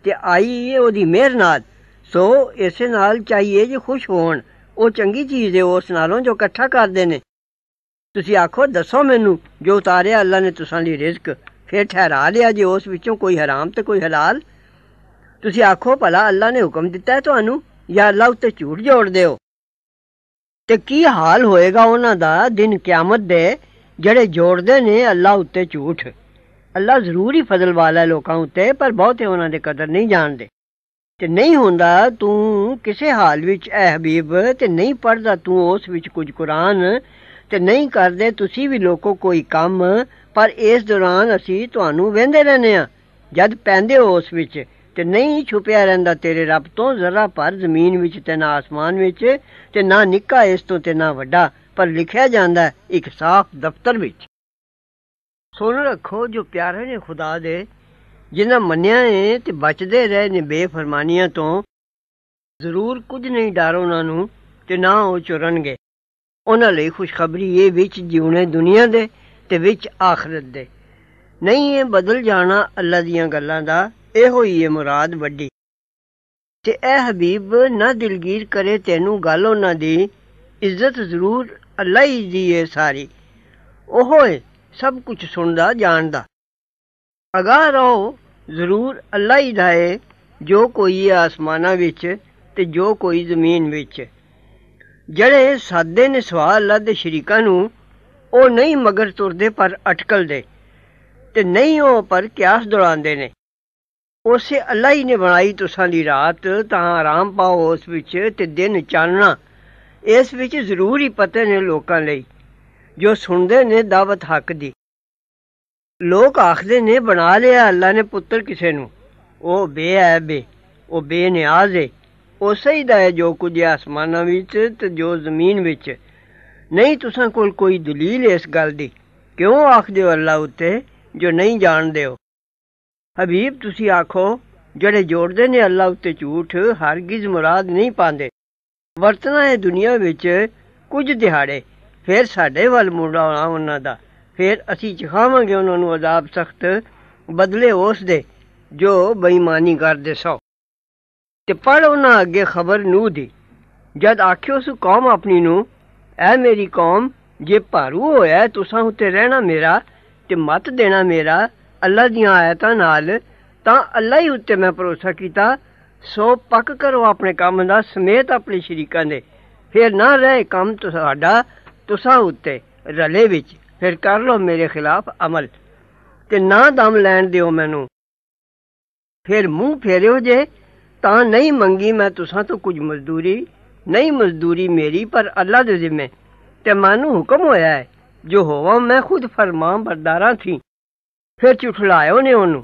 ਤੇ ਆਈਏ ਉਹਦੀ ਮਿਹਰ ਨਾਲ ਸੋ ਇਸੇ ਨਾਲ ਚਾਹੀਏ ਜੇ ਖੁਸ਼ ਹੋਣ ਉਹ ਚੰਗੀ ਚੀਜ਼ ਹੈ ਉਸ ਨਾਲੋਂ ਜੋ ਇਕੱਠਾ ਕਰਦੇ ਨੇ ਤੁਸੀਂ ਆਖੋ ਦੱਸੋ ਮੈਨੂੰ ਜੋ ਉਤਾਰਿਆ ਅੱਲਾ ਨੇ ਤੁਸਾਂ ਲਈ ਰਿਜ਼ਕ ਫੇਰ ਠਹਿਰਾ ਲਿਆ ਜੇ ਉਸ ਵਿੱਚੋਂ ਕੋਈ ਹਰਾਮ ਤੇ ਕੋਈ ਹਲਾਲ ਤੁਸੀਂ ਆਖੋ ਭਲਾ ਅੱਲਾ ਨੇ ਹੁਕਮ ਦਿੱਤਾ ਹੈ ਤੁਹਾਨੂੰ ਜਾਂ ਅੱਲਾ ਉੱਤੇ ਝੂਠ ਜੋੜਦੇ ਹੋ ਤੇ ਕੀ ਹਾਲ ਹੋਏਗਾ ਉਹਨਾਂ ਦਾ ਦਿਨ ਕਿਆਮਤ ਦੇ ਜਿਹੜੇ ਜੋੜਦੇ ਨੇ ਅੱਲਾ ਉੱਤੇ ਝੂਠ ਅੱਲਾ ਜ਼ਰੂਰ ਹੀ ਫਜ਼ਲ ਵਾਲਾ ਲੋਕਾਂ ਉੱਤੇ ਪਰ ਬਹੁਤੇ ਉਹਨਾਂ ਦੇ ਕਦਰ ਨਹੀਂ ਜਾਣਦੇ ਤੇ ਨਹੀਂ ਹੁੰਦਾ ਤੂੰ ਕਿਸੇ ਹਾਲ ਵਿੱਚ ਐ ਹਬੀਬ ਤੇ ਨਹੀਂ ਪੜਦਾ ਤੂੰ ਉਸ ਵਿੱਚ ਕੁਝ ਕੁਰਾਨ ਤੇ ਨਹੀਂ ਕਰਦੇ ਤੁਸੀਂ ਵੀ ਲੋਕੋ ਕੋਈ ਕੰਮ ਪਰ ਇਸ ਦੌਰਾਨ ਅਸੀਂ ਤੁਹਾਨੂੰ ਵੇਂਦੇ ਰਹਿੰਦੇ ਆ ਜਦ ਪੈਂਦੇ ਹੋ ਉਸ ਵਿੱਚ ਤੇ ਨਹੀਂ ਛੁਪਿਆ ਰਹਿੰਦਾ ਤੇਰੇ ਰੱਬ ਤੋਂ ਜ਼ਰਾ ਪਰ ਜ਼ਮੀਨ ਵਿੱਚ ਤੇ ਨਾ ਆਸਮਾਨ ਵਿੱਚ ਤੇ ਨਾ ਨਿੱਕਾ ਇਸ ਤੋਂ ਤੇ ਨਾ ਵੱਡਾ ਪਰ ਲਿਖਿਆ ਜਾਂਦਾ ਇੱਕ ਸਾਫ਼ ਦਫ਼ਤਰ ਵਿੱਚ ਸੁਣ ਰੱਖੋ ਜੋ ਪਿਆਰੇ ਨੇ ਖੁਦਾ ਦੇ ਜਿਨ੍ਹਾਂ ਮੰਨਿਆ ਏ ਤੇ ਬਚਦੇ ਰਹੇ ਨੇ ਬੇਫਰਮਾਨੀਆਂ ਤੋਂ ਜ਼ਰੂਰ ਕੁਝ ਨਹੀਂ ਡਰ ਉਹਨਾਂ ਨੂੰ ਤੇ ਨਾ ਉਹ ਚੁਰਨਗੇ ਉਹਨਾਂ ਲਈ ਖੁਸ਼ਖਬਰੀ ਇਹ ਵਿੱਚ ਜਿਉਣੇ ਦੁਨੀਆ ਦੇ ਤੇ ਵਿੱਚ ਆਖਰਤ ਦੇ ਨਹੀਂ ਇਹ ਬਦਲ ਜਾਣਾ ਅੱਲਾ ਦੀਆਂ ਗੱਲਾਂ ਦਾ ਇਹੋ ਹੀ ਹੈ ਮੁਰਾਦ ਵੱਡੀ ਤੇ ਇਹ ਹਬੀਬ ਨਾ ਦਿਲਗੀਰ ਕਰੇ ਤੈਨੂੰ ਗੱਲ ਉਹਨਾਂ ਦੀ ਇੱਜ਼ਤ ਜ਼ਰੂਰ ਅੱਲਾ ਹੀ ਦੀ ਹੈ ਸਾਰੀ ਉਹ ਹੈ ਸਭ ਕੁਝ ਸੁਣਦਾ ਜਾਣਦਾ ਅਗਾਹ ਰਹੋ ਜ਼ਰੂਰ ਅੱਲਾ ਹੀ ਦਾ ਜੋ ਕੋਈ ਆਸਮਾਨਾਂ ਵਿੱਚ ਤੇ ਜੋ ਕੋਈ ਜ਼ਮੀਨ ਵਿੱਚ ਜਿਹੜੇ ਸਾਦੇ ਨੇ ਸਵਾਲ ਲੱਦ ਸ਼ਰੀਕਾਂ ਨੂੰ ਉਹ ਨਹੀਂ ਮਗਰ ਤੁਰਦੇ ਪਰ ਅਟਕਲ ਦੇ ਤੇ ਨਹੀਂ ਉਹ ਪਰ ਕਿਆਸ ਦੁੜਾਉਂਦੇ ਨੇ ਉਸੇ ਅੱਲਾ ਹੀ ਨੇ ਬਣਾਈ ਤੁਸਾਂ ਦੀ ਰਾਤ ਤਾਂ ਆਰਾਮ ਪਾਓ ਉਸ ਵਿੱਚ ਤੇ ਦਿਨ ਚਾਨਣਾ ਇਸ ਵਿੱਚ ਜ਼ਰੂਰ ਹੀ ਪਤੇ ਨੇ ਲੋਕਾਂ ਲਈ ਜੋ ਸੁਣਦੇ ਨੇ ਦਾਵਤ ਹੱਕ ਦੀ ਲੋਕ ਆਖਦੇ ਨੇ ਬਣਾ ਲਿਆ ਅੱਲਾ ਨੇ ਪੁੱਤਰ ਕਿਸੇ ਨੂੰ ਉਹ ਬੇਅਬੇ ਉਹ ਬੇਨਿਆਜ਼ ਉਸੇ ਹੀ ਦਾ ਹੈ ਜੋ ਕੁਝ ਆਸਮਾਨਾਂ ਵਿੱਚ ਤੇ ਜੋ ਜ਼ਮੀਨ ਵਿੱਚ ਨਹੀਂ ਤੁਸਾਂ ਕੋਲ ਕੋਈ ਦਲੀਲ ਇਸ ਗੱਲ ਦੀ ਕਿਉਂ ਆਖਦੇ ਹੋ ਅੱਲਾ ਉੱਤੇ ਜੋ ਨਹੀਂ ਜਾਣਦੇ ਹੋ ਹਬੀਬ ਤੁਸੀਂ ਆਖੋ ਜਿਹੜੇ ਜੋੜਦੇ ਨੇ ਅੱਲਾ ਉੱਤੇ ਝੂਠ ਹਰਗਿਜ਼ ਮੁਰਾਦ ਨਹੀਂ ਪਾਉਂਦੇ ਵਰਤਨਾ ਹੈ ਦੁਨੀਆ ਵਿੱਚ ਕੁਝ ਦਿਹਾੜੇ ਫਿਰ ਸਾਡੇ ਵੱਲ ਮੁੜਾਉਣਾ ਉਹਨਾਂ ਦਾ ਫਿਰ ਅਸੀਂ ਚਖਾਵਾਂਗੇ ਉਹਨਾਂ ਨੂੰ ਅਜ਼ਾਬ ਸਖਤ ਬਦਲੇ ਉਸ ਦੇ ਜੋ ਬੇਈਮਾਨੀ ਕਰਦੇ ਸੋ ਤੇ ਪੜ ਉਹਨਾਂ ਅੱਗੇ ਖਬਰ ਨੂੰ ਦੀ ਜਦ ਆਖਿਓ ਸੁ ਕੌਮ ਆਪਣੀ ਨੂੰ ਐ ਮੇਰੀ ਕੌਮ ਜੇ ਭਾਰੂ ਹੋਇਆ ਤੁਸਾਂ ਉੱਤੇ ਰਹਿਣਾ ਮੇਰਾ ਤੇ ਮਤ ਦੇਣਾ ਮੇਰਾ ਅੱਲਾ ਦੀਆਂ ਆਇਤਾਂ ਨਾਲ ਤਾਂ ਅੱਲਾ ਹੀ ਉੱਤੇ ਮੈਂ ਭਰੋਸਾ ਕੀਤਾ ਸੋ ਪੱਕ ਕਰੋ ਆਪਣੇ ਕੰਮ ਦਾ ਸਮੇਤ ਆਪਣੇ ਸ਼ਰੀਕਾਂ ਦੇ ਫਿਰ ਨਾ ਰਹੇ ਕੰਮ ਤੁਹਾਡਾ ਤੁਸਾਂ ਉੱਤੇ ਰਲੇ ਵਿੱਚ ਫਿਰ ਕਰ ਲੋ ਮੇਰੇ ਖਿਲਾਫ ਅਮਲ ਤੇ ਨਾ ਦਮ ਲੈਣ ਦਿਓ ਮੈਨੂੰ ਫਿਰ ਮੂੰਹ ਫੇਰਿਓ ਜੇ ਤਾਂ ਨਹੀਂ ਮੰਗੀ ਮੈਂ ਤੁਸਾਂ ਤੋਂ ਕੁਝ ਮਜ਼ਦੂਰੀ ਨਹੀਂ ਮਜ਼ਦੂਰੀ ਮੇਰੀ ਪਰ ਅੱਲਾ ਦੇ ਜ਼ਿੰਮੇ ਤੇ ਮਾਨੂੰ ਹੁਕਮ ਹੋਇਆ ਹੈ ਜੋ ਹੋਵਾਂ ਮੈਂ ਖੁਦ ਫਰਮਾਂ ਬਰਦਾਰਾਂ ਥੀ ਫਿਰ ਚੁਠਲਾਇਓ ਨੇ ਉਹਨੂੰ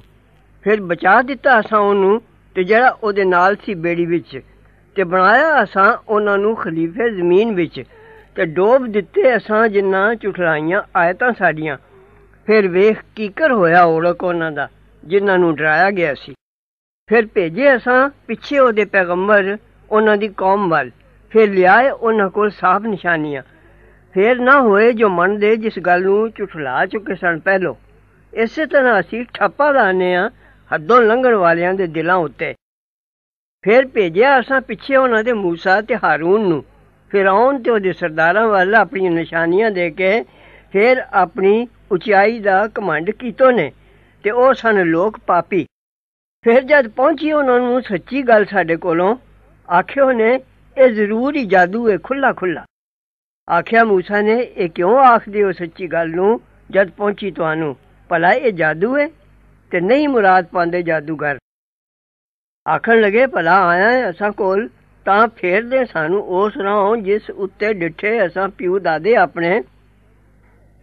ਫਿਰ ਬਚਾ ਦਿੱਤਾ ਅਸਾਂ ਉਹਨੂੰ ਤੇ ਜਿਹੜਾ ਉਹਦੇ ਨਾਲ ਸੀ ਬੇੜੀ ਵਿੱਚ ਤੇ ਬਣਾਇਆ ਅਸਾਂ ਉਹਨਾਂ ਨੂੰ ਖਲੀਫੇ ਜ਼ਮੀਨ ਵਿੱਚ ਤੇ ਡੋਬ ਦਿੱਤੇ ਅਸਾਂ ਜਿੰਨਾ ਚੁਠਲਾਈਆਂ ਆਇਤਾਂ ਸਾਡੀਆਂ ਫਿਰ ਵੇਖ ਕੀ ਕਰ ਹੋਇਆ ਔੜਕ ਉਹਨਾਂ ਦਾ ਜਿਨ੍ਹਾਂ ਨੂੰ ਡਰਾਇਆ ਗਿਆ ਸੀ ਫਿਰ ਭੇਜੇ ਅਸਾਂ ਪਿੱਛੇ ਉਹਦੇ ਪੈਗੰਬਰ ਉਹਨਾਂ ਦੀ ਕੌਮ ਵੱਲ ਫਿਰ ਲਿਆਏ ਉਹਨਾਂ ਕੋਲ ਸਾਫ਼ ਨਿਸ਼ਾਨੀਆਂ ਫਿਰ ਨਾ ਹੋਏ ਜੋ ਮਨ ਦੇ ਜਿਸ ਗੱਲ ਨੂੰ ਝੁਠਲਾ ਚੁੱਕੇ ਸਨ ਪਹਿਲੋ ਇਸੇ ਤਰ੍ਹਾਂ ਅਸੀਂ ਠੱਪਾ ਲਾਣੇ ਆ ਹੱਦੋਂ ਲੰਘਣ ਵਾਲਿਆਂ ਦੇ ਦਿਲਾਂ ਉੱਤੇ ਫਿਰ ਭੇਜਿਆ ਅਸਾਂ ਪਿੱਛੇ ਉਹਨਾਂ ਦੇ موسی ਤੇ ਹਾਰੂਨ ਨੂੰ ਫਿਰੌਨ ਤੇ ਉਹਦੇ ਸਰਦਾਰਾਂ ਵੱਲ ਆਪਣੀਆਂ ਨਿਸ਼ਾਨੀਆਂ ਦੇ ਕੇ ਫਿਰ ਆਪਣੀ ਉਚਾਈ ਦਾ ਕਮਾਂਡ ਕੀਤੋ ਨੇ ਤੇ ਉਹ ਸਨ ਲੋਕ ਪਾਪੀ ਫਿਰ ਜਦ ਪਹੁੰਚੀ ਉਹਨਾਂ ਨੂੰ ਸੱਚੀ ਗੱਲ ਸਾਡੇ ਕੋਲੋਂ ਆਖਿਓ ਨੇ ਇਹ ਜ਼ਰੂਰ ਹੀ ਜਾਦੂ ਹੈ ਖੁੱਲਾ ਖੁੱਲਾ ਆਖਿਆ موسی ਨੇ ਇਹ ਕਿਉਂ ਆਖਦੇ ਹੋ ਸੱਚੀ ਗੱਲ ਨੂੰ ਜਦ ਪਹੁੰਚੀ ਤੁਹਾਨੂੰ ਭਲਾ ਇਹ ਜਾਦੂ ਹੈ ਤੇ ਨਹੀਂ ਮੁਰਾਦ ਪਾਉਂਦੇ ਜਾਦੂਗਰ ਆਖਣ ਲਗੇ ਭਲਾ ਆਇਆ ਹੈ ਅਸਾਂ ਕੋਲ ਤਾਂ ਫੇਰ ਦੇ ਸਾਨੂੰ ਉਸ ਰਾਹੋਂ ਜਿਸ ਉੱਤੇ ਡਿੱਠੇ ਅਸਾਂ ਪਿਉ ਦਾਦੇ ਆਪਣੇ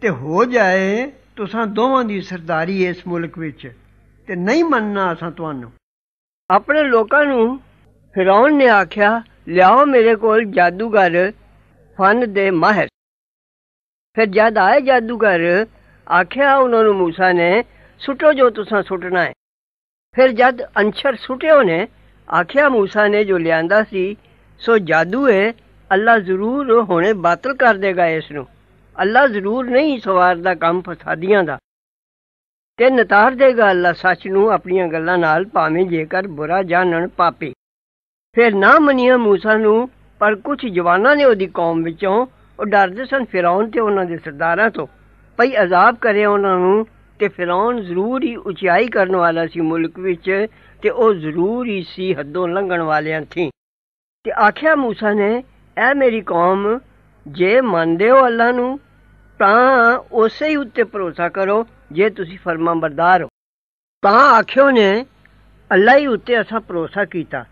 ਤੇ ਹੋ ਜਾਏ ਤੁਸਾਂ ਦੋਵਾਂ ਦੀ ਸਰਦਾਰੀ ਇਸ ਮੁਲਕ ਵਿੱਚ ਤੇ ਨਹੀਂ ਮੰਨਣਾ ਅਸਾਂ ਤੁਹਾਨੂੰ ਆਪਣੇ ਲੋਕਾਂ ਨੂੰ ਫਰਾਉਨ ਨੇ ਆਖਿਆ ਲਿਆਓ ਮੇਰੇ ਕੋਲ ਜਾਦੂਗਰ ਫਨ ਦੇ ਮਾਹਿਰ ਫਿਰ ਜਦ ਆਏ ਜਾਦੂਗਰ ਆਖਿਆ ਉਹਨਾਂ ਨੂੰ موسی ਨੇ ਸੁਟੋ ਜੋ ਤੁਸੀਂ ਸੁਟਣਾ ਹੈ ਫਿਰ ਜਦ ਅੰਸ਼ਰ ਸੁਟਿਓ ਨੇ ਆਖਿਆ موسی ਨੇ ਜੋ ਲਿਆਂਦਾ ਸੀ ਸੋ ਜਾਦੂ ਹੈ ਅੱਲਾ ਜ਼ਰੂਰ ਹੋਣੇ ਬਾਤਲ ਕਰ ਦੇਗਾ ਇਸ ਨੂੰ ਅੱਲਾ ਜ਼ਰੂਰ ਨਹੀਂ ਸਵਾਰ ਦਾ ਕੰਮ ਫਸਾਦੀਆਂ ਦਾ ਤੇ ਨਤਾਰ ਦੇ ਗੱਲ ਆ ਸੱਚ ਨੂੰ ਆਪਣੀਆਂ ਗੱਲਾਂ ਨਾਲ ਭਾਵੇਂ ਜੇਕਰ ਬੁਰਾ ਜਾਣਨ ਪਾਪੀ ਫਿਰ ਨਾ ਮੰਨਿਆ موسی ਨੂੰ ਪਰ ਕੁਝ ਜਵਾਨਾਂ ਨੇ ਉਹਦੀ ਕੌਮ ਵਿੱਚੋਂ ਉਹ ਡਰਦੇ ਸਨ ਫਰਾਉਨ ਤੇ ਉਹਨਾਂ ਦੇ ਸਰਦਾਰਾਂ ਤੋਂ ਭਈ ਅਜ਼ਾਬ ਕਰੇ ਉਹਨਾਂ ਨੂੰ ਤੇ ਫਰਾਉਨ ਜ਼ਰੂਰ ਹੀ ਉਚਾਈ ਕਰਨ ਵਾਲਾ ਸੀ ਮੁਲਕ ਵਿੱਚ ਤੇ ਉਹ ਜ਼ਰੂਰ ਹੀ ਸੀ ਹੱਦੋਂ ਲੰਘਣ ਵਾਲਿਆਂ ਥੀ ਤੇ ਆਖਿਆ موسی ਨੇ ਐ ਮੇਰੀ ਕੌਮ ਜੇ ਮੰਨਦੇ ਹੋ ਅੱਲਾ ਨੂੰ ਤਾਂ ਉਸੇ ਹੀ ਉੱਤੇ ਭਰੋਸਾ ਕਰੋ ਜੇ ਤੁਸੀਂ ਫਰਮਾਨਬਰਦਾਰ ਹੋ ਤਾਂ ਆਖਿਓ ਨੇ ਅੱਲਾ ਹੀ ਉੱਤੇ ਅਸਾਂ ਭਰੋਸਾ ਕੀਤਾ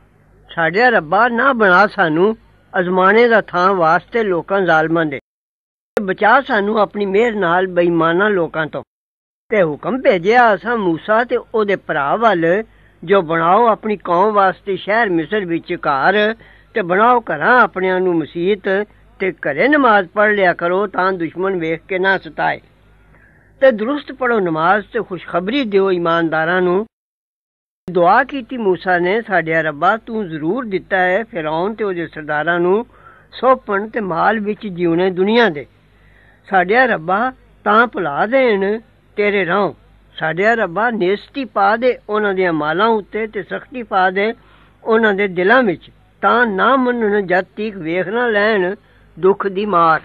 ਸਾਡਿਆ ਰੱਬਾ ਨਾ ਬਣਾ ਸਾਨੂੰ ਅਜ਼ਮਾਨੇ ਦਾ ਥਾਂ ਵਾਸਤੇ ਲੋਕਾਂ ਜ਼ਾਲਮਾਂ ਦੇ ਬਚਾ ਸਾਨੂੰ ਆਪਣੀ ਮਿਹਰ ਨਾਲ ਬੇਈਮਾਨਾਂ ਲੋਕਾਂ ਤੋਂ ਤੇ ਹੁਕਮ ਭੇਜਿਆ ਅਸਾਂ موسی ਤੇ ਉਹਦੇ ਭਰਾ ਵੱਲ ਜੋ ਬਣਾਓ ਆਪਣੀ ਕੌਮ ਵਾਸਤੇ ਸ਼ਹਿਰ ਮਿਸਰ ਵਿੱਚ ਘਰ ਤੇ ਬਣਾਓ ਘਰਾਂ ਆਪਣਿਆਂ ਨੂੰ ਮਸਜਿਦ ਤੇ ਘਰੇ ਨਮਾਜ਼ ਪੜ੍ਹ ਲਿਆ ਕਰੋ ਤਾਂ ਦੁਸ਼ਮਣ ਵੇਖ ਕੇ ਨਾ ਸਤਾਏ ਤੇ ਦਰੁਸਤ ਪੜੋ ਨਮਾਜ਼ ਤੇ ਖੁਸ਼ਖਬਰੀ ਦਿਓ ਇਮਾਨਦਾਰਾਂ ਨੂੰ ਦੁਆ ਕੀਤੀ موسی ਨੇ ਸਾਡੇ ਰੱਬਾ ਤੂੰ ਜ਼ਰੂਰ ਦਿੱਤਾ ਹੈ ਫਰਾਉਨ ਤੇ ਉਹਦੇ ਸਰਦਾਰਾਂ ਨੂੰ ਸੋਪਣ ਤੇ ਮਾਲ ਵਿੱਚ ਜਿਉਣੇ ਦੁਨੀਆ ਦੇ ਸਾਡੇ ਰੱਬਾ ਤਾਂ ਭੁਲਾ ਦੇਣ ਤੇਰੇ ਰਾਂ ਸਾਡੇ ਰੱਬਾ ਨੇਸਤੀ ਪਾ ਦੇ ਉਹਨਾਂ ਦੇ ਮਾਲਾਂ ਉੱਤੇ ਤੇ ਸਖਤੀ ਪਾ ਦੇ ਉਹਨਾਂ ਦੇ ਦਿਲਾਂ ਵਿੱਚ ਤਾਂ ਨਾ ਮੰਨਣ ਜਦ ਵੇਖਣਾ ਲੈਣ ਦੁੱਖ ਦੀ ਮਾਰ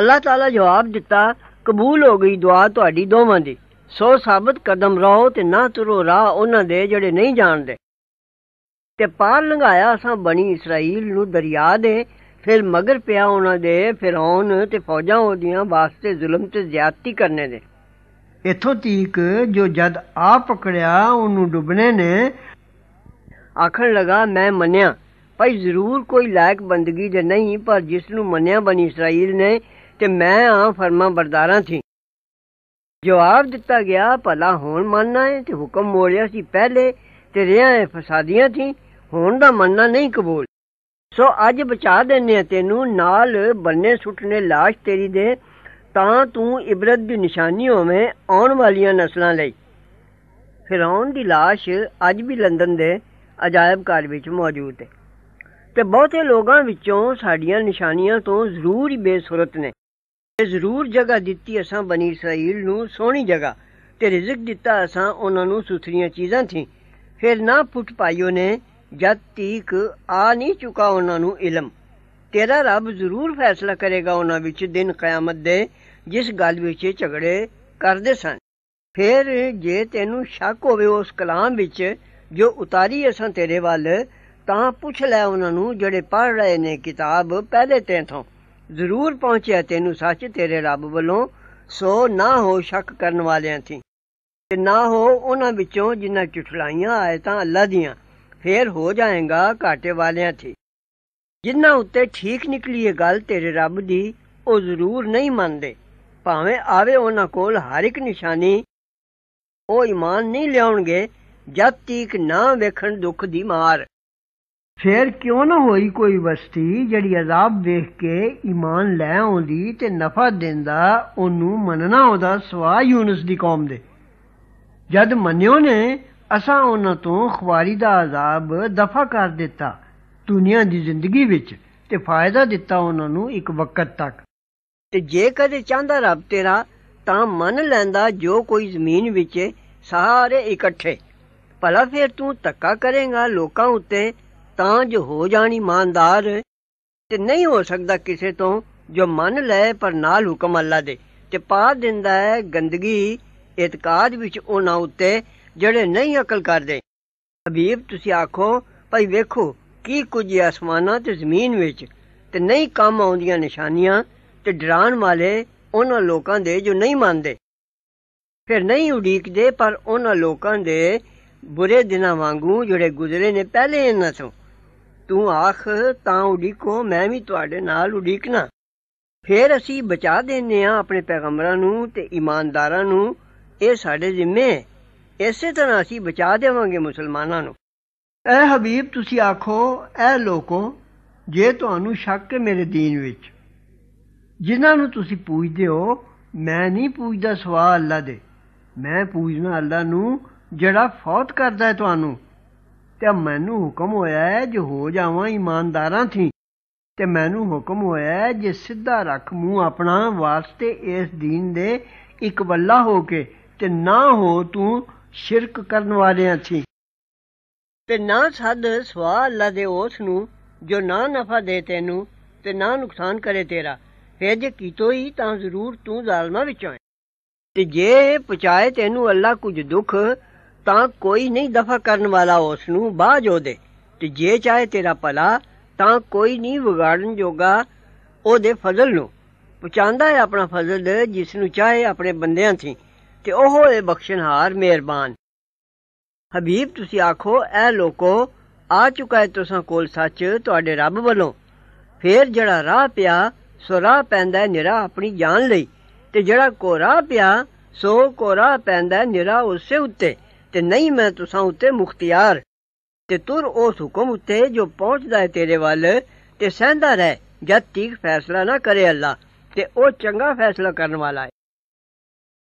ਅੱਲਾਹ ਤਾਲਾ ਜਵਾਬ ਦਿੱਤਾ ਕਬੂਲ ਹੋ ਗਈ ਦੁਆ ਤੁਹਾਡੀ ਦੋਵਾਂ ਦੀ ਸੋ ਸਾਬਤ ਕਦਮ ਰਹੋ ਤੇ ਨਾ ਤੁਰੋ ਰਾਹ ਉਹਨਾਂ ਦੇ ਜਿਹੜੇ ਨਹੀਂ ਜਾਣਦੇ ਤੇ ਪਾਰ ਲੰਘਾਇਆ ਅਸਾਂ ਬਣੀ ਇਸਰਾਈਲ ਨੂੰ ਦਰਿਆ ਦੇ ਫਿਰ ਮਗਰ ਪਿਆ ਉਹਨਾਂ ਦੇ ਫਿਰੌਨ ਤੇ ਫੌਜਾਂ ਉਹਦੀਆਂ ਵਾਸਤੇ ਜ਼ੁਲਮ ਤੇ ਜ਼ਿਆਦਤੀ ਕਰਨੇ ਦੇ ਇਥੋਂ ਤੀਕ ਜੋ ਜਦ ਆ ਪਕੜਿਆ ਉਹਨੂੰ ਡੁੱਬਨੇ ਨੇ ਆਖਣ ਲਗਾ ਮੈਂ ਮੰਨਿਆ ਭਾਈ ਜ਼ਰੂਰ ਕੋਈ ਲਾਇਕ ਬੰਦਗੀ ਦੇ ਨਹੀਂ ਪਰ ਜਿਸ ਨੂੰ ਮੰਨਿਆ ਬਣੀ ਇਸਰਾਈਲ ਨੇ ਕਿ ਮੈਂ ਆ ਫਰਮਾ ਬਰਦਾਰਾਂ ਸੀ ਜਵਾਬ ਦਿੱਤਾ ਗਿਆ ਭਲਾ ਹੁਣ ਮੰਨਣਾ ਹੈ ਤੇ ਹੁਕਮ ਮੋੜਿਆ ਸੀ ਪਹਿਲੇ ਤੇ ਰਿਆਂ ਹੈ ਫਸਾਦੀਆਂ ਸੀ ਹੁਣ ਦਾ ਮੰਨਣਾ ਨਹੀਂ ਕਬੂਲ ਸੋ ਅੱਜ ਬਚਾ ਦਿੰਨੇ ਤੈਨੂੰ ਨਾਲ ਬੰਨੇ ਸੁੱਟਨੇ লাশ ਤੇਰੀ ਦੇ ਤਾਂ ਤੂੰ ਇਬਰਤ ਦੀ ਨਿਸ਼ਾਨੀ ਹੋਵੇਂ ਆਉਣ ਵਾਲੀਆਂ ਨਸਲਾਂ ਲਈ ਫਰਾਉਨ ਦੀ লাশ ਅੱਜ ਵੀ ਲੰਡਨ ਦੇ ਅਜਾਇਬ ਘਰ ਵਿੱਚ ਮੌਜੂਦ ਹੈ ਤੇ ਬਹੁਤੇ ਲੋਕਾਂ ਵਿੱਚੋਂ ਸਾਡੀਆਂ ਨਿਸ਼ਾਨੀਆਂ ਤੋਂ ਜ਼ਰੂਰ ਹੀ ਬੇਸੁਰਤ ਨੇ ਤੇ ਜ਼ਰੂਰ ਜਗ੍ਹਾ ਦਿੱਤੀ ਅਸਾਂ ਬਨੀ ਇਸਰਾਈਲ ਨੂੰ ਸੋਹਣੀ ਜਗ੍ਹਾ ਤੇ ਰਿਜ਼ਕ ਦਿੱਤਾ ਅਸਾਂ ਉਹਨਾਂ ਨੂੰ ਸੁਥਰੀਆਂ ਚੀਜ਼ਾਂ ਥੀ ਫਿਰ ਨਾ ਪੁੱਟ ਪਾਈਓ ਨੇ ਜਦ ਤੀਕ ਆ ਨਹੀਂ ਚੁਕਾ ਉਹਨਾਂ ਨੂੰ ਇਲਮ ਤੇਰਾ ਰੱਬ ਜ਼ਰੂਰ ਫੈਸਲਾ ਕਰੇਗਾ ਉਹਨਾਂ ਵਿੱਚ ਦਿਨ ਕਿਆਮਤ ਦੇ ਜਿਸ ਗੱਲ ਵਿੱਚ ਝਗੜੇ ਕਰਦੇ ਸਨ ਫਿਰ ਜੇ ਤੈਨੂੰ ਸ਼ੱਕ ਹੋਵੇ ਉਸ ਕਲਾਮ ਵਿੱਚ ਜੋ ਉਤਾਰੀ ਅਸਾਂ ਤੇਰੇ ਵੱਲ ਤਾਂ ਪੁੱਛ ਲੈ ਉਹਨਾਂ ਨੂੰ ਜਿਹੜੇ ਪੜ ਰਹੇ ਨੇ ਕਿਤਾਬ ਪਹਿਲੇ ਤੇ ਤੋਂ ਜ਼ਰੂਰ ਪਹੁੰਚਿਆ ਤੈਨੂੰ ਸੱਚ ਤੇਰੇ ਰੱਬ ਵੱਲੋਂ ਸੋ ਨਾ ਹੋ ਸ਼ੱਕ ਕਰਨ ਵਾਲਿਆਂ ਥੀ ਤੇ ਨਾ ਹੋ ਉਹਨਾਂ ਵਿੱਚੋਂ ਜਿਨ੍ਹਾਂ ਆਏ ਤਾਂ ਅੱਲਾ ਦੀਆਂ ਫੇਰ ਹੋ ਜਾਏਗਾ ਘਾਟੇ ਵਾਲਿਆਂ ਥੀ ਜਿਨ੍ਹਾਂ ਉੱਤੇ ਠੀਕ ਨਿਕਲੀ ਇਹ ਗੱਲ ਤੇਰੇ ਰੱਬ ਦੀ ਉਹ ਜ਼ਰੂਰ ਨਹੀਂ ਮੰਨਦੇ ਭਾਵੇਂ ਆਵੇ ਉਹਨਾਂ ਕੋਲ ਹਰ ਇੱਕ ਨਿਸ਼ਾਨੀ ਉਹ ਈਮਾਨ ਨਹੀਂ ਲਿਆਉਣਗੇ ਜਦ ਤੀਕ ਨਾ ਵੇਖਣ ਦੁੱਖ ਦੀ ਮਾਰ ਫੇਰ ਕਿਉਂ ਨਾ ਹੋਈ ਕੋਈ ਬਸਤੀ ਜਿਹੜੀ ਅਜ਼ਾਬ ਵੇਖ ਕੇ ਈਮਾਨ ਲੈ ਆਉਂਦੀ ਤੇ ਨਫਾ ਦਿੰਦਾ ਉਹਨੂੰ ਮੰਨਣਾ ਉਹਦਾ ਸਵਾ ਯੂਨਸ ਦੀ ਕੌਮ ਦੇ ਜਦ ਮੰਨਿਓ ਨੇ ਅਸਾਂ ਉਹਨਾਂ ਤੋਂ ਖਵਾਰੀ ਦਾ ਅਜ਼ਾਬ ਦਫਾ ਕਰ ਦਿੱਤਾ ਦੁਨੀਆ ਦੀ ਜ਼ਿੰਦਗੀ ਵਿੱਚ ਤੇ ਫਾਇਦਾ ਦਿੱਤਾ ਉਹਨਾਂ ਨੂੰ ਇੱਕ ਵਕਤ ਤੱਕ ਤੇ ਜੇ ਕਦੇ ਚਾਹੁੰਦਾ ਰੱਬ ਤੇਰਾ ਤਾਂ ਮੰਨ ਲੈਂਦਾ ਜੋ ਕੋਈ ਜ਼ਮੀਨ ਵਿੱਚ ਸਾਰੇ ਇਕੱਠੇ ਭਲਾ ਫਿਰ ਤੂੰ ਤੱਕਾ ਕਰੇਗਾ ਲੋਕਾਂ ਉੱਤੇ ਤਾਂ ਜੋ ਹੋ ਜਾਣੀ ਇਮਾਨਦਾਰ ਤੇ ਨਹੀਂ ਹੋ ਸਕਦਾ ਕਿਸੇ ਤੋਂ ਜੋ ਮੰਨ ਲੈ ਪਰ ਨਾਲ ਹੁਕਮ ਅੱਲਾ ਦੇ ਤੇ ਪਾ ਦਿੰਦਾ ਹੈ ਗੰਦਗੀ ਇਤਕਾਦ ਵਿੱਚ ਉਹਨਾਂ ਉੱਤੇ ਜਿਹੜੇ ਨਹੀਂ ਅਕਲ ਕਰਦੇ ਹਬੀਬ ਤੁਸੀਂ ਆਖੋ ਭਾਈ ਵੇਖੋ ਕੀ ਕੁਝ ਅਸਮਾਨਾਂ ਤੇ ਜ਼ਮੀਨ ਵਿੱਚ ਤੇ ਨਹੀਂ ਕੰਮ ਆਉਂਦੀਆਂ ਨਿਸ਼ਾਨੀਆਂ ਤੇ ਡਰਾਉਣ ਵਾਲੇ ਉਹਨਾਂ ਲੋਕਾਂ ਦੇ ਜੋ ਨਹੀਂ ਮੰਨਦੇ ਫਿਰ ਨਹੀਂ ਉਡੀਕਦੇ ਪਰ ਉਹਨਾਂ ਲੋਕਾਂ ਦੇ ਬੁਰੇ ਦਿਨਾਂ ਵਾਂਗੂ ਜਿਹੜੇ ਗੁਜ਼ਰੇ ਨੇ ਪਹਿਲੇ ਇਹਨਾਂ ਤੋਂ ਤੂੰ ਆਖ ਤਾਂ ਉਡੀਕੋ ਮੈਂ ਵੀ ਤੁਹਾਡੇ ਨਾਲ ਉਡੀਕਣਾ ਫੇਰ ਅਸੀਂ ਬਚਾ ਦੇਣੇ ਆ ਆਪਣੇ ਪੈਗੰਬਰਾਂ ਨੂੰ ਤੇ ਇਮਾਨਦਾਰਾਂ ਨੂੰ ਇਹ ਸਾਡੇ ਜ਼ਿੰਮੇ ਇਸੇ ਤਰ੍ਹਾਂ ਅਸੀਂ ਬਚਾ ਦੇਵਾਂਗੇ ਮੁਸਲਮਾਨਾਂ ਨੂੰ ਐ ਹਬੀਬ ਤੁਸੀਂ ਆਖੋ ਐ ਲੋਕੋ ਜੇ ਤੁਹਾਨੂੰ ਸ਼ੱਕ ਹੈ ਮੇਰੇ دین ਵਿੱਚ ਜਿਨ੍ਹਾਂ ਨੂੰ ਤੁਸੀਂ ਪੁੱਛਦੇ ਹੋ ਮੈਂ ਨਹੀਂ ਪੁੱਛਦਾ ਸਵਾਲ ਅੱਲਾ ਦੇ ਮੈਂ ਪੁੱਛਣਾ ਅੱਲਾ ਨੂੰ ਜਿਹੜਾ ਫੌਤ ਕਰਦਾ ਹੈ ਤੁਹਾਨੂੰ ਤੇ ਮੈਨੂੰ ਹੁਕਮ ਹੋਇਆ ਜੇ ਹੋ ਜਾਵਾਂ ਇਮਾਨਦਾਰਾਂ ਥੀ ਤੇ ਮੈਨੂੰ ਹੁਕਮ ਹੋਇਆ ਜੇ ਸਿੱਧਾ ਰੱਖ ਮੂੰਹ ਆਪਣਾ ਵਾਸਤੇ ਇਸ ਦੀਨ ਦੇ ਇੱਕ ਵੱਲਾ ਹੋ ਕੇ ਤੇ ਨਾ ਹੋ ਤੂੰ ਸ਼ਿਰਕ ਕਰਨ ਵਾਲਿਆਂ ਥੀ ਤੇ ਨਾ ਸੱਦ ਸਵਾ ਅੱਲਾ ਦੇ ਉਸ ਨੂੰ ਜੋ ਨਾ ਨਫਾ ਦੇ ਤੈਨੂੰ ਤੇ ਨਾ ਨੁਕਸਾਨ ਕਰੇ ਤੇਰਾ ਫੇਰ ਜੇ ਕੀਤੋ ਹੀ ਤਾਂ ਜ਼ਰੂਰ ਤੂੰ ਜ਼ਾਲਮਾਂ ਵਿੱਚੋਂ ਤੇ ਜੇ ਪਹੁੰਚਾਏ ਤੈਨੂੰ ਅੱਲਾ ਕੁਝ ਦੁੱਖ ਤਾਂ ਕੋਈ ਨਹੀਂ ਦਫਾ ਕਰਨ ਵਾਲਾ ਉਸ ਨੂੰ ਬਾਹ ਦੇ ਤੇ ਜੇ ਚਾਹੇ ਤੇਰਾ ਭਲਾ ਤਾਂ ਕੋਈ ਨਹੀਂ ਵਿਗਾੜਨ ਜੋਗਾ ਉਹਦੇ ਫਜ਼ਲ ਨੂੰ ਪਹੁੰਚਾਉਂਦਾ ਹੈ ਆਪਣਾ ਫਜ਼ਲ ਜਿਸ ਨੂੰ ਚਾਹੇ ਆਪਣੇ ਬੰਦਿਆਂ ਥੀ ਤੇ ਉਹ ਹੈ ਬਖਸ਼ਣਹਾਰ ਮਿਹਰਬਾਨ ਹਬੀਬ ਤੁਸੀਂ ਆਖੋ ਐ ਲੋਕੋ ਆ ਚੁੱਕਾ ਹੈ ਤੁਸਾਂ ਕੋਲ ਸੱਚ ਤੁਹਾਡੇ ਰੱਬ ਵੱਲੋਂ ਫੇਰ ਜਿਹੜਾ ਰਾਹ ਪਿਆ ਸੋ ਰਾਹ ਪੈਂਦਾ ਹੈ ਨਿਰਾ ਆਪਣੀ ਜਾਨ ਲਈ ਤੇ ਜਿਹੜਾ ਕੋਰਾ ਪਿਆ ਸੋ ਕੋਰਾ ਪੈਂਦਾ ਹੈ ਨਿਰਾ ਉਸੇ ਉੱਤੇ ਤੇ ਨਹੀਂ ਮੈਂ ਤੁਸਾਂ ਉਤੇ ਮੁਖਤਿਆਰ ਤੇ ਤੁਰ ਉਸ ਹੁਕਮ ਉਤੇ ਜੋ ਪਹੁੰਚਦਾ ਹੈ ਤੇਰੇ ਵੱਲ ਤੇ ਸਹਿੰਦਾ ਰਹਿ ਜਦ ਤੀਕ ਫੈਸਲਾ ਨਾ ਕਰੇ ਅੱਲਾ ਤੇ ਉਹ ਚੰਗਾ ਫੈਸਲਾ ਕਰਨ ਵਾਲਾ ਹੈ